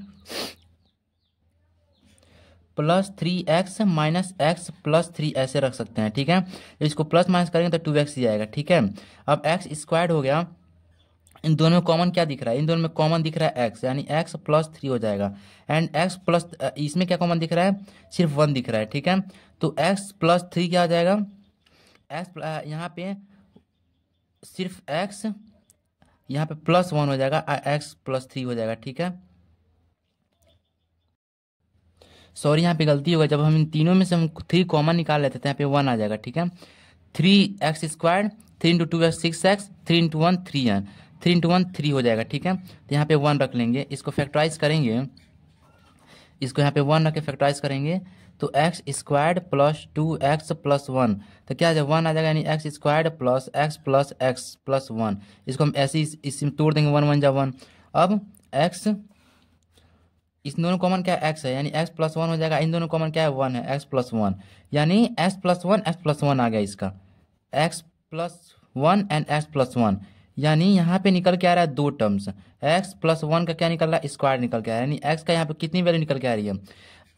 plus three x minus x plus three ऐसे रख सकते हैं ठीक है इसको प्लस माइनस करेंगे तो टू एक्स ही जाएगा ठीक है अब एक्स स्क्वायर हो गया इन दोनों में कॉमन क्या दिख रहा है इन दोनों में कॉमन दिख रहा है एक्स यानी एक्स प्लस थ्री हो जाएगा एंड एक्स प्लस इसमें क्या कॉमन दिख रहा है सिर्फ वन दिख रहा है ठीक है तो एक्स प्लस थ्री क्या हो जाएगा एक्स यहाँ पे सिर्फ एक्स यहाँ पे प्लस वन हो जाएगा एक्स प्लस थ्री हो जाएगा ठीक है सॉरी यहाँ पे गलती होगा जब हम इन तीनों में से हम थ्री कॉमन निकाल लेते थे यहाँ पे वन आ जाएगा ठीक है three x square three into two x six x three into one three and three into one three हो जाएगा ठीक है तो यहाँ पे वन रख लेंगे इसको फैक्टराइज करेंगे इसको यहाँ पे वन रख के फैक्टराइज करेंगे तो x squared plus two x plus one तो क्या आ जाएगा वन आ जाएगा यानी x squared plus x plus x plus one इसको हम ऐसे ही इसमें तोड़ देंगे वन वन जा वन अब एक्स इस दोनों कॉमन क्या एक्स है यानी एक्स प्लस वन हो जाएगा इन दोनों कॉमन क्या है वन है एक्स प्लस वन यानी x plus one x plus one आ गया इसका x plus one and x plus one यानी यहाँ पे निकल के आ रहा है दो टर्म्स एक्स प्लस वन का क्या निकल रहा है स्क्वायर निकल के आ रहा है यानी एक्स का यहाँ पे कितनी वैल्यू निकल के आ रही है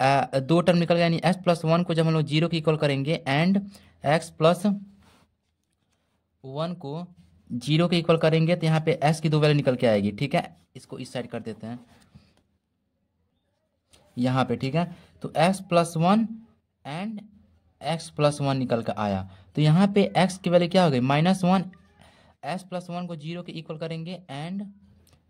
दो टर्म निकल गया यानी एक्स प्लस वन को जब हम लोग जीरो की इक्वल करेंगे एंड एक्स प्लस वन को जीरो के इक्वल करेंगे तो यहाँ पे एक्स की दो वैल्यू निकल के आएगी ठीक है इसको इस साइड कर देते हैं यहाँ पे ठीक है तो x plus one and x plus one निकल कर आया तो यहाँ पे एक्स की वैल्यू क्या हो गई minus one x plus one को जीरो के इक्वल करेंगे एंड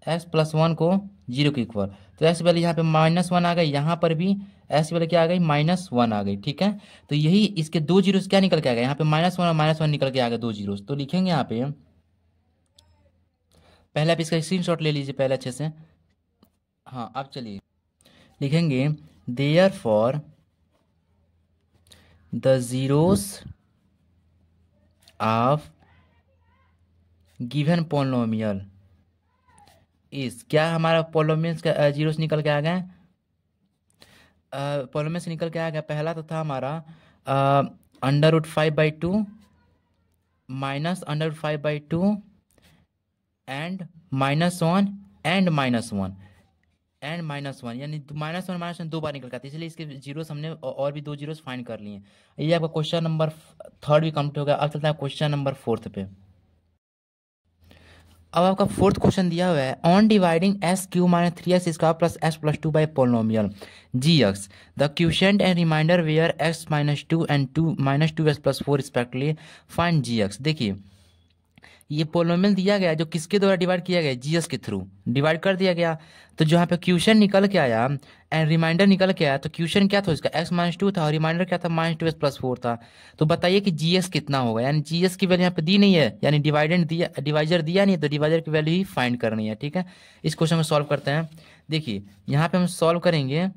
एक्स प्लस वन को जीरो के इक्वल तो एक्स वैल्यू यहाँ पे माइनस वन आ गई यहाँ पर भी एक्स वैल्यू क्या आ गई माइनस वन आ गई ठीक है तो यही इसके दो जीरो क्या निकल के आ गए यहाँ पे माइनस वन और माइनस वन निकल के आ गए दो जीरो तो लिखेंगे यहाँ पे पहले आप इसका स्क्रीन ले लीजिए पहले अच्छे से हाँ आप चलिए लिखेंगे therefore the zeros of given polynomial इस क्या हमारा पोलोमेंस का जीरो से निकल के आ गए पोलोमेंस निकल के आ गया पहला तो था हमारा under root five by two minus under root five by two and minus one and minus one and minus one यानी माइनस वन माइनस वन दो बार निकल के आते इसलिए इसके जीरोस हमने और भी दो जीरोस फाइंड कर लिए ये आपका क्वेश्चन नंबर थर्ड भी कम्प्लीट हो गया अब चलता है क्वेश्चन नंबर फोर्थ पे अब आपका फोर्थ क्वेश्चन दिया हुआ है on dividing x Q minus three x square plus x plus two by polynomial g x the quotient and remainder were x minus two and two minus two x plus four respectively find g x देखिए ये पोलोमिल दिया गया जो किसके द्वारा divide किया गया GS के थ्रू डिवाइड कर दिया गया तो जहाँ पे क्वेश्चन निकल के आया एंड रिमाइंडर निकल के आया तो क्वेश्चन क्या था इसका एक्स माइनस टू था और रिमाइंडर क्या था minus two x plus four था तो बताइए कि जीएस कितना होगा यानी जीएस की वैल्यू यहाँ पे दी नहीं है यानी डिवाइडेंट दिया डिवाइजर दिया नहीं है तो डिवाइजर की वैल्यू ही फाइंड करनी है ठीक है इस क्वेश्चन को सॉल्व करते हैं देखिए यहाँ पे हम सॉल्व करेंगे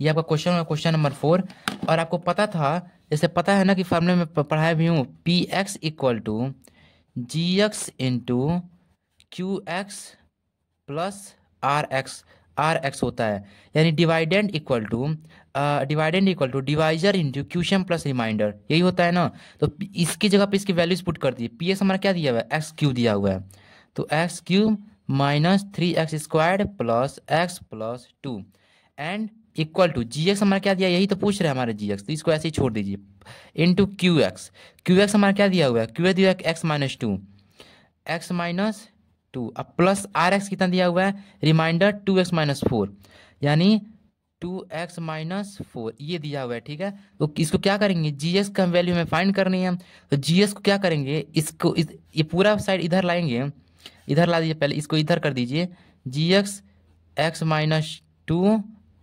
ये आपका क्वेश्चन होगा क्वेश्चन नंबर फोर और आपको पता था जैसे पता है ना कि फार्मूले में पढ़ाया भी हूँ p x equal to ji x into Q x plus are x r x होता है यानी dividend equal to dividend equal to divisor into quotient plus remainder यही होता है ना तो इसकी जगह पे इसकी वैल्यूज पुट कर दिए पी एस हमारा क्या दिया हुआ है एक्स क्यू दिया हुआ है तो x cube minus three x square plus x plus two and equal to ji x हमारा क्या दिया यही तो पूछ रहे हैं हमारे जी एक्स तो इसको ऐसे ही छोड़ दीजिए into q x q x हमारा क्या दिया हुआ है क्यू एक्स दिया x minus two x minus two अब प्लस आर एक्स कितना दिया हुआ है remainder two x minus four यानी टू एक्स माइनस फोर ये दिया हुआ है ठीक है तो इसको क्या करेंगे जी एक्स का वैल्यू हमें फाइंड करनी है तो जी एक्स को क्या करेंगे इसको इस, ये पूरा साइड इधर लाएंगे इधर ला दीजिए पहले इसको इधर कर दीजिए g x x minus two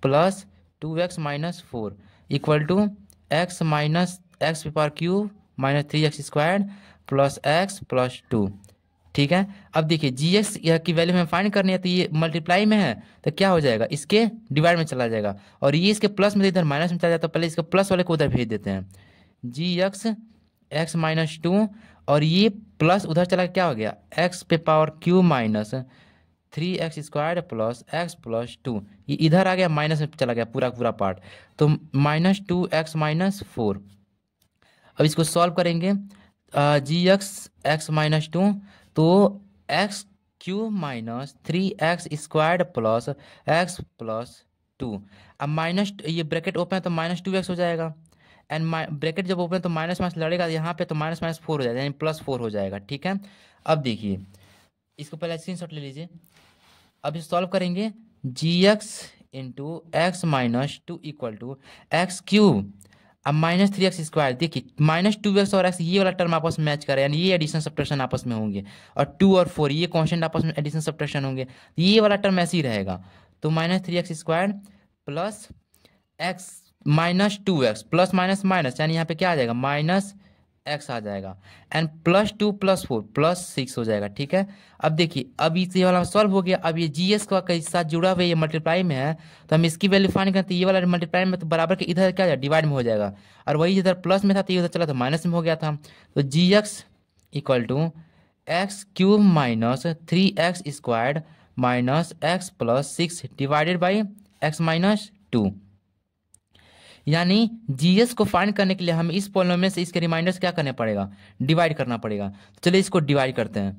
plus two x minus four equal to x minus x paper cube minus three x square plus x plus two ठीक है अब देखिए जी एक्स की वैल्यू हमें फाइंड करनी है तो ये मल्टीप्लाई में है तो क्या हो जाएगा इसके डिवाइड में चला जाएगा और ये इसके प्लस में इधर माइनस में चला जाता तो है पहले इसके प्लस वाले को उधर भेज देते हैं g x x minus two और ये प्लस उधर चला क्या हो गया एक्स पे power cube minus three x square plus x plus two ये इधर आ गया माइनस में चला गया पूरा पूरा पार्ट तो minus two x minus four अब इसको सॉल्व करेंगे g x x minus two तो x cube minus three x square plus x plus two अब माइनस ये ब्रैकेट ओपन है तो माइनस टू एक्स हो जाएगा एंड ब्रैकेट जब ओपन है तो माइनस माइनस लड़ेगा यहाँ पे तो माइनस माइनस फोर हो जाएगा यानी प्लस फोर हो जाएगा ठीक है अब देखिए इसको पहले स्क्रीन शॉट ले लीजिए अब इसे सॉल्व करेंगे g x into x minus two equal to x cube अब माइनस थ्री एक्स स्क्वायर देखिए माइनस टू एक्स और एक्स ये वाला टर्म आपस में मैच करे यानी ये एडिशन सब्ट्रैक्शन आपस में होंगे और टू और फोर ये कॉन्स्टेंट आपस में एडिशन सब्ट्रैक्शन होंगे ये वाला टर्म ऐसे ही रहेगा तो minus three x square plus x minus two x plus minus minus यानी यहाँ पे क्या आ जाएगा माइनस एक्स आ जाएगा and plus two plus four plus six हो जाएगा ठीक है अब देखिए अब ये वाला सॉल्व हो गया अब ये जी एस का साथ जुड़ा हुआ ये मल्टीप्लाई में है तो हम इसकी वैल्यू फाइंड करते हैं ये वाला मल्टीप्लाई में तो बराबर के इधर क्या डिवाइड में हो जाएगा और वही इधर प्लस में था तो ये उधर चला था तो माइनस में हो गया था तो g x equal to x cube minus three x square minus x plus six divided by x minus two यानी जीएस को फाइंड करने के लिए हमें इस पॉलिनोम में से इसके रिमाइंडर्स क्या करने पड़ेगा डिवाइड करना पड़ेगा तो चलिए इसको डिवाइड करते हैं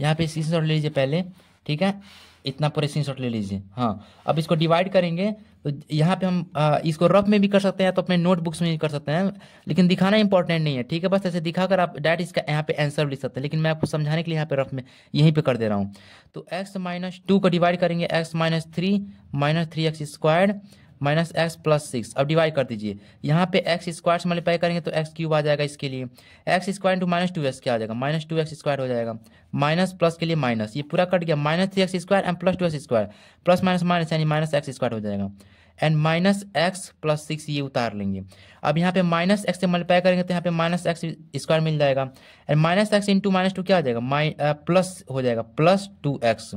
यहाँ पे स्क्रीन ले लीजिए पहले ठीक है इतना पूरे स्क्रीन ले लीजिए हाँ अब इसको डिवाइड करेंगे तो यहाँ पे हम आ, इसको रफ में भी कर सकते हैं तो अपने नोटबुक्स में भी कर सकते हैं लेकिन दिखाना इंपॉर्टेंट नहीं है ठीक है बस ऐसे दिखाकर आप डायरेक्ट इसका यहाँ पे आंसर लिख सकते हैं लेकिन मैं आपको समझाने के लिए यहाँ पे रफ में यहीं पे कर दे रहा हूँ तो एक्स माइनस टू को डिवाइड करेंगे x minus three minus three x square minus x plus six अब डिवाइड कर दीजिए यहाँ पे एक्स स्क्वायर से मल्टीप्लाई करेंगे तो एक्स क्यूब आ जाएगा इसके लिए x square into minus two x क्या आ जाएगा माइनस टू एक्स स्क्वायर हो जाएगा माइनस प्लस के लिए माइनस ये पूरा कट गया minus three x square and plus two x square plus minus minus यानी माइनस एक्स स्क्वायर हो जाएगा and minus x plus six ये उतार लेंगे अब यहाँ पे माइनस एक्स से मल्टीप्लाई करेंगे तो यहाँ पे माइनस एक्स स्क्वायर मिल जाएगा and minus x into minus two क्या हो जाएगा माइ प्लस हो जाएगा प्लस टू एक्स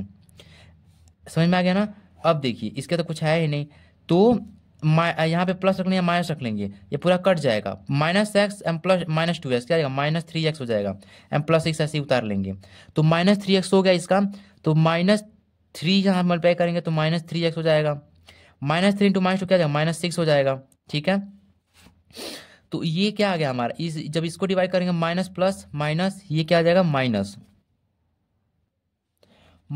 समझ में आ गया ना अब देखिए इसके तो कुछ है ही नहीं तो यहाँ पे प्लस रख लेंगे माइनस रख लेंगे ये पूरा कट जाएगा minus x M plus minus two x क्या जाएगा माइनस थ्री एक्स हो जाएगा एम प्लस सिक्स ऐसे उतार लेंगे तो माइनस थ्री एक्स हो गया इसका तो माइनस थ्री यहाँ मल्टीप्लाई करेंगे तो माइनस थ्री एक्स हो जाएगा minus three into minus two क्या जाएगा माइनस सिक्स हो जाएगा ठीक है तो ये क्या आ गया हमारा इस जब इसको डिवाइड करेंगे माइनस प्लस माइनस ये क्या आ जाएगा minus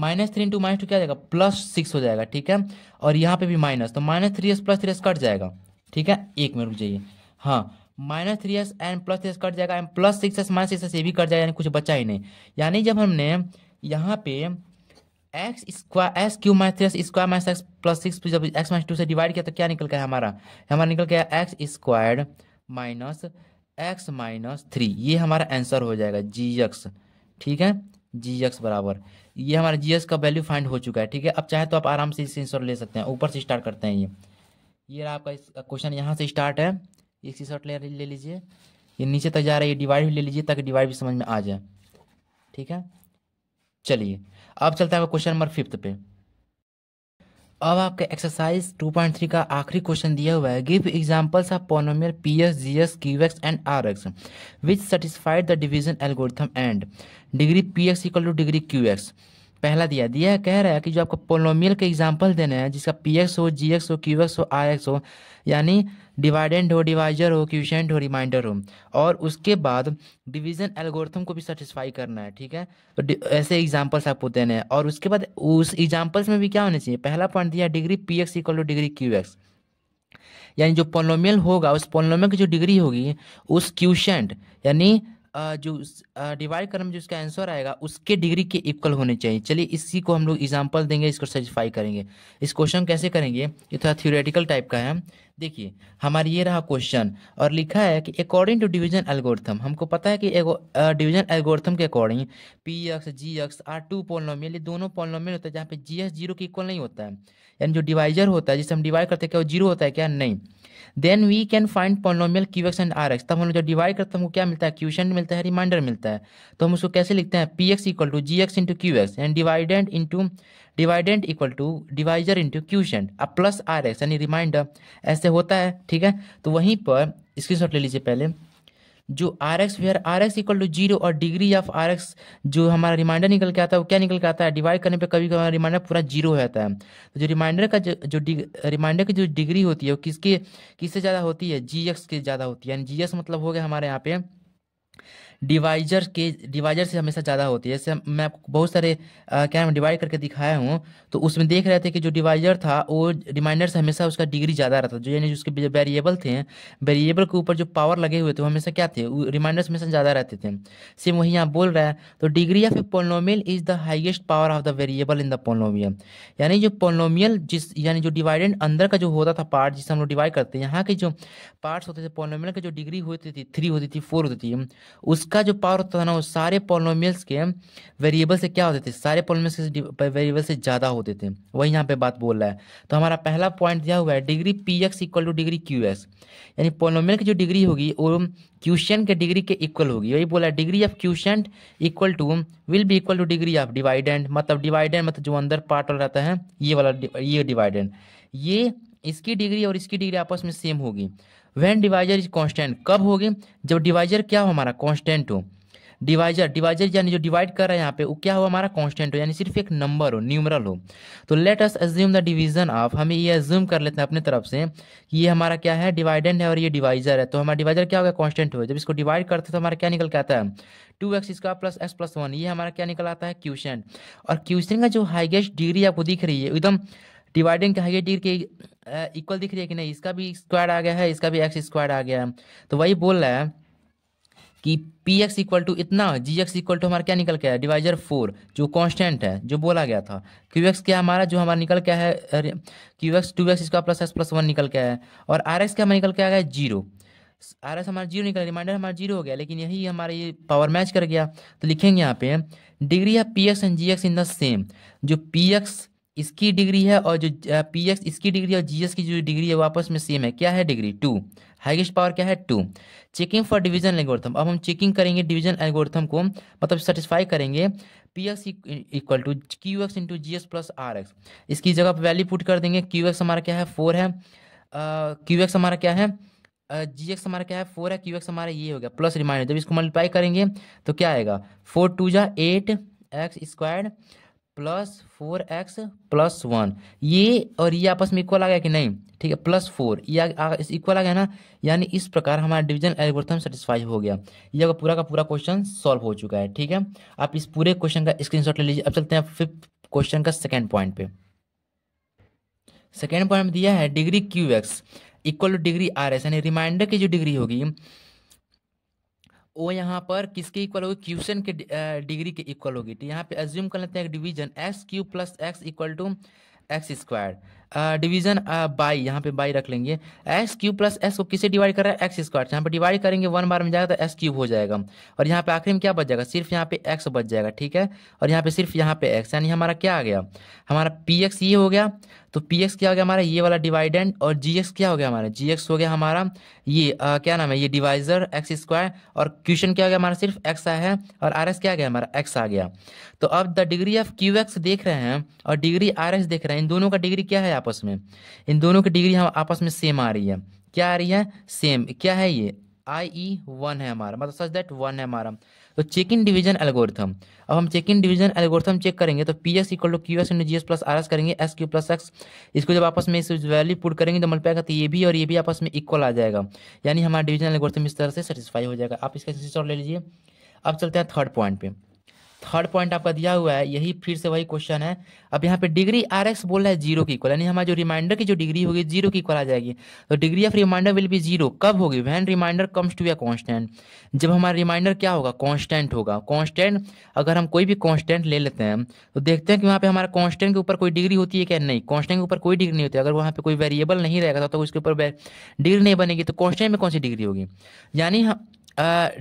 minus three into minus two क्या जाएगा प्लस सिक्स हो जाएगा ठीक है और यहाँ पे भी माइनस तो minus three x plus three S cut जाएगा ठीक है एक में रुक जाइए हाँ minus three x and plus three S cut जाएगा and plus six S minus six x ये भी कट जाएगा यानी कुछ बचा ही नहीं यानी जब हमने यहाँ पे x square x cube minus three x square minus x plus six जब एक्स माइनस टू से डिवाइड किया तो क्या निकल गया हमारा हमारा निकल गया x square minus x minus three ये हमारा आंसर हो जाएगा जी एक्स ठीक है जी एक्स बराबर ये हमारा जी का वैल्यू फाइंड हो चुका है ठीक है अब चाहे तो आप आराम से इस इंसर्ट ले सकते हैं ऊपर से स्टार्ट करते हैं ये ये रहा आपका क्वेश्चन यहाँ से स्टार्ट है एक सी शॉर्ट ले लीजिए ये नीचे तक जा रहा है ये डिवाइड भी ले लीजिए ताकि डिवाइड भी समझ में आ जाए ठीक है चलिए अब चलते हैं क्वेश्चन नंबर फिफ्थ पे अब आपके एक्सरसाइज 2.3 का आखिरी क्वेश्चन दिया हुआ है give examples of polynomial p x g x q x and are x which satisfied the division algorithm and degree p x equal to degree q x पहला दिया दिया है कह रहा है कि जो आपको पोनोमियल के एग्जाम्पल देने हैं जिसका पी एक्स हो जी एक्स हो क्यू एक्स हो आर एक्स हो यानी डिवाइडेंट हो डिवाइजर हो क्यूशेंट हो रिमाइंडर हो और उसके बाद डिवीजन एल्गोरिथम को भी सेटिस्फाई करना है ठीक है तो ऐसे एग्जाम्पल्स आपको देने हैं और उसके बाद उस एग्जाम्पल्स में भी क्या होना चाहिए पहला पॉइंट दिया degree p x equal to degree q x यानी जो पोलोमियल होगा उस पोलोमियल की जो डिग्री होगी उस क्यूशेंट यानी जो डिवाइड करने में जो उसका आंसर आएगा उसके डिग्री के इक्वल होने चाहिए चलिए इसी को हम लोग एग्जाम्पल देंगे इसको सेटिस्फाई करेंगे इस क्वेश्चन कैसे करेंगे ये थोड़ा थ्योरेटिकल टाइप का है देखिए हमारे ये रहा क्वेश्चन और लिखा है कि अकॉर्डिंग टू डिवीजन एल्गोरिथम हमको पता है कि डिवीजन एल्गोरिथम के according p x ji x are two polynomial ये दोनों पोलोमियल होता है जहाँ पे जी एस जीरो के इक्वल नहीं होता है यानी जो डिवाइजर होता है जिसे हम डिवाइड करते हैं क्या वो जीरो होता है क्या नहीं then we can find polynomial q x and are x तब हम लोग जब डिवाइड करते हैं हमको क्या मिलता है क्यूशन मिलता है रिमाइंडर मिलता है तो हम उसको कैसे लिखते हैं p x equal to ji x into Q x and dividend into dividend equal to divisor into quotient अब प्लस आर एक्स यानी रिमाइंडर ऐसे होता है ठीक है तो वहीं पर स्क्रीन ले लीजिए पहले जो r x where r x equal to zero और डिग्री ऑफ आर एक्स जो हमारा रिमाइंडर निकल के आता है वो क्या निकल के आता है डिवाइड करने पे कभी कभी रिमाइंडर पूरा जीरो हो जाता है तो जो रिमाइंडर का जो, जो रिमाइंडर की जो डिग्री होती है वो किसके किससे ज़्यादा होती है जी एक्स के ज़्यादा होती है यानी जी एक्स मतलब हो गया हमारे यहाँ पे डिवाइजर के डिवाइजर से हमेशा ज़्यादा होती है जैसे मैं आपको बहुत सारे क्या नाम डिवाइड करके दिखाया हूँ तो उसमें देख रहे थे कि जो डिवाइजर था वो रिमाइंडर से हमेशा उसका डिग्री ज़्यादा रहता जो यानी उसके वेरिएबल थे वेरिएबल के ऊपर जो पावर लगे हुए थे वो हमेशा क्या थे रिमाइंडर से हमेशा ज़्यादा रहते थे सेम वही यहाँ बोल रहा है तो degree of a polynomial is the highest power of the variable in the polynomial यानी जो पोलोमियल जिस यानी जो डिवाइडेंड अंदर का जो होता था पार्ट जिसे हम लोग डिवाइड करते हैं यहाँ के जो पार्ट्स होते थे पोलोमियल के जो डिग्री होती थी थ्री होती थी फोर होती थी उस उसका जो पावर होता था ना वो सारे पोलोमियल्स के वेरिएबल से क्या होते थे सारे पॉलिनोमियल्स के वेरिएबल से ज़्यादा होते थे वही यहाँ पे बात बोल रहा है तो हमारा पहला पॉइंट दिया हुआ है degree p x equal to degree q x यानी पोलोमियल की जो डिग्री होगी वो क्यूशन के डिग्री के इक्वल होगी वही बोला है degree of quotient equal to will be equal to degree of dividend मतलब डिवाइडेंट मतलब जो अंदर पार्ट वाला रहता है ये वाला ये डिवाइडेंट ये इसकी डिग्री और इसकी डिग्री आपस में सेम होगी वैन डिवाइजर इज कॉन्स्टेंट कब होगी जब डिवाइजर क्या हो हमारा कॉन्स्टेंट हो डिवाइजर डिवाइजर यानी जो डिवाइड कर रहा है यहाँ पे वो क्या हो हमारा कॉन्स्टेंट हो यानी सिर्फ एक नंबर हो न्यूमरल हो तो let us assume the division of हमें ये एज्यूम कर लेते हैं अपने तरफ से कि ये हमारा क्या है डिवाइडेंट है और ये डिवाइजर है तो हमारा डिवाइजर क्या होगा कॉन्स्टेंट हो जब इसको डिवाइड करते तो हमारा क्या निकल के आता है two x square plus x plus one ये हमारा क्या निकल आता है क्यूशन और क्यूशन का जो हाइगेस्ट डिग्री आपको दिख रही है एकदम डिवाइडिंग के हाइगेस्ट डिग्री इक्वल दिख रही है कि नहीं इसका भी स्क्वायर आ गया है इसका भी एक्स स्क्वायर आ गया है तो वही बोल रहा है कि पी एक्स इक्वल टू इतना जी एक्स इक्वल टू हमारा क्या निकल के है डिवाइजर फोर जो कांस्टेंट है जो बोला गया था क्यू एक्स क्या हमारा जो हमारा निकल क्या है क्यू एक्स टू एक्स इसका प्लस एक्स प्लस वन निकल के है और आर एक्स क्या हमारा निकल के आ गया है जीरो आर एस हमारा जीरो निकल रिमाइंडर हमारा जीरो हो गया लेकिन यही हमारा ये पावर मैच कर गया तो लिखेंगे यहाँ पे degree of p x and ji x in the same जो पी एक्स इसकी डिग्री है और जो पी एक्स इसकी डिग्री और जी एस की जो डिग्री है वापस में सेम है क्या है डिग्री टू हाईएस्ट पावर क्या है to checking for division algorithm अब हम चेकिंग करेंगे डिवीजन एल्गोरिथम को मतलब सेटिस्फाई करेंगे p x equal to q x into g s plus are x इसकी जगह पर वैल्यू पुट कर देंगे क्यू एक्स हमारा क्या है फोर है क्यू एक्स हमारा क्या है जी एक्स हमारा क्या है फोर है क्यू एक्स हमारा ये हो गया प्लस रिमाइंडर जब इसको मल्टीप्लाई करेंगे तो क्या आएगा फोर टू जा eight x square plus four x plus one ये और ये आपस में इक्वल आ गया कि नहीं ठीक है प्लस फोर ये इक्वल आ गया ना यानी इस प्रकार हमारा डिवीजन एल्गोरिथम सेटिस्फाई हो गया ये अगर पूरा का पूरा क्वेश्चन सॉल्व हो चुका है ठीक है आप इस पूरे क्वेश्चन का स्क्रीनशॉट ले लीजिए अब चलते हैं फिफ्थ क्वेश्चन का सेकेंड पॉइंट पे सेकेंड पॉइंट दिया है degree q x equal to degree r s यानी रिमाइंडर की जो डिग्री होगी ओ यहाँ पर किसके इक्वल होगी क्यूशन के डिग्री के इक्वल होगी तो यहाँ पे एज्यूम कर लेते हैं division x q plus x equal to x square division by यहाँ पे बाई रख लेंगे एक्स क्यू प्लस एक्स को किसे डिवाइड कर रहा है एक्स स्क्वायर तो यहाँ पे डिवाइड करेंगे वन बार में जाएगा तो एक्स क्यूब हो जाएगा और यहाँ पे आखिर में क्या बच जाएगा सिर्फ यहाँ पे एक्स बच जाएगा ठीक है और यहाँ पे सिर्फ यहाँ पे एक्स यानी हमारा क्या आ गया हमारा पी एक्स ये हो गया तो पी एक्स क्या हो गया हमारा ये वाला डिवाइडेंड और जी एक्स क्या हो गया हमारा जी एक्स हो गया हमारा ये आ, क्या नाम है ये डिवाइजर एक्स स्क्वायर और क्वेश्चन क्या हो गया हमारा सिर्फ एक्स आया है और आर एक्स क्या आ गया हमारा एक्स आ गया तो अब the degree of q x देख रहे हैं और डिग्री आर एक्स देख रहे हैं इन दोनों का डिग्री क्या है आपस में इन दोनों की डिग्री हम आपस में सेम आ रही है क्या आ रही है सेम क्या है ये आई ई वन है हमारा मतलब सच दैट वन है हमारा तो चेक इन डिवीजन एल्गोरिथम अब हम check in division algorithm check करेंगे तो p s equal to q s into g s plus are s करेंगे एस क्यू प्लस एक्स इसको जब आपस में इस वैल्यू पुट करेंगे तो मल्टीप्लाई करते ये भी और ये भी आपस में इक्वल आ जाएगा यानी हमारा डिवीजन एल्गोरिथम इस तरह से सेटिस्फाई हो जाएगा आप इसका ले लीजिए अब चलते हैं थर्ड पॉइंट पे थर्ड पॉइंट आपका दिया हुआ है यही फिर से वही क्वेश्चन है अब यहाँ पे डिग्री आर एक्स बोल रहा है जीरो की इक्वल यानी हमारा जो रिमाइंडर की जो डिग्री होगी जीरो की इक्वल आ जाएगी तो degree of remainder will be zero कब होगी वैन रिमाइंडर कम्स टू या कॉन्स्टेंट जब हमारा रिमाइंडर क्या होगा कॉन्स्टेंट होगा कॉन्स्टेंट अगर हम कोई भी कॉन्स्टेंट ले लेते हैं तो देखते हैं कि वहाँ पे हमारा कॉन्स्टेंट के ऊपर कोई डिग्री होती है क्या नहीं कॉन्स्टेंट के ऊपर कोई डिग्री नहीं होती अगर वहाँ पे कोई वेरिएबल नहीं रहेगा तो उसके ऊपर डिग्री नहीं बनेगी तो कॉन्स्टेंट में कौन सी डिग्री होगी यानी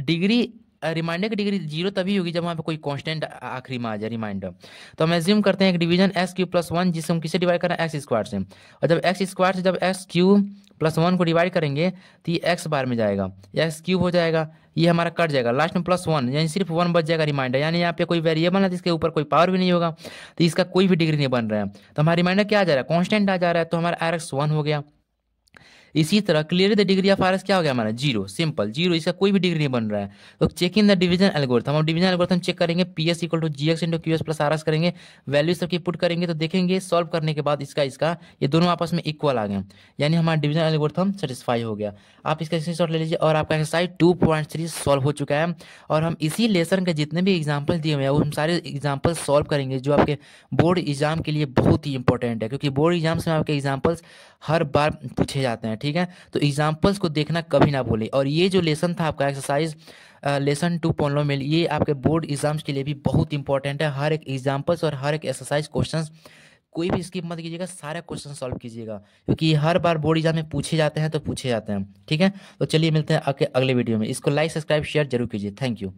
डिग्री रिमाइंडर की डिग्री जीरो तभी होगी जब वहाँ पे कोई कांस्टेंट आखिरी में आ जाए रिमाइंडर तो हम एज्यूम करते हैं एक division s Q plus one जिसे हम किसे डिवाइड कर रहे हैं एक्स स्क्वायर से और जब एक्स स्क्वायर से जब एक्स क्यू प्लस वन को डिवाइड करेंगे तो ये एक्स बार में जाएगा एक्स क्यूब हो जाएगा ये हमारा कट जाएगा लास्ट में प्लस वन यानी सिर्फ वन बच जाएगा रिमाइंडर यानी यहाँ पे कोई वेरिएबल है जिसके ऊपर कोई पावर भी नहीं होगा तो इसका कोई भी डिग्री नहीं बन रहा है तो हमारा रिमाइंडर क्या आ जा रहा है कॉन्स्टेंट आ जा रहा है तो हमारा आर एक्स वन हो गया इसी तरह clear the degree of r क्या हो गया हमारा जीरो सिंपल जीरो इसका कोई भी डिग्री नहीं बन रहा है तो check in the division algorithm हम डिवीजन एल्गोरिथम चेक करेंगे p s equal to ji x into q s plus are s करेंगे वैल्यू सबकी पुट करेंगे तो देखेंगे सॉल्व करने के बाद इसका इसका ये दोनों आपस में इक्वल आ गए यानी हमारा डिवीजन एल्गोरिथम सेटिस्फाई हो गया आप इसका स्क्रीन ले लीजिए और आपका exercise two point three solve हो चुका है और हम इसी लेसन के जितने भी एग्जाम्पल दिए हुए हैं वो हम सारे एग्जाम्पल सॉल्व करेंगे जो आपके बोर्ड एग्जाम के लिए बहुत ही इंपॉर्टेंट है क्योंकि बोर्ड एग्जाम्स में आपके एग्जाम्पल्स हर बार पूछे जाते हैं ठीक है तो एग्जाम्पल्स को देखना कभी ना भूलें और ये जो लेसन था आपका एक्सरसाइज लेसन टू मिल ये आपके बोर्ड एग्जाम्स के लिए भी बहुत इंपॉर्टेंट है हर एक एग्जाम्पल्स और हर एक एक्सरसाइज क्वेश्चन कोई भी स्किप मत कीजिएगा सारा क्वेश्चन सॉल्व कीजिएगा क्योंकि हर बार बोर्ड एग्जाम में पूछे जाते हैं तो पूछे जाते हैं ठीक है तो चलिए मिलते हैं आपके अगले वीडियो में इसको लाइक सब्सक्राइब शेयर जरूर कीजिए थैंक यू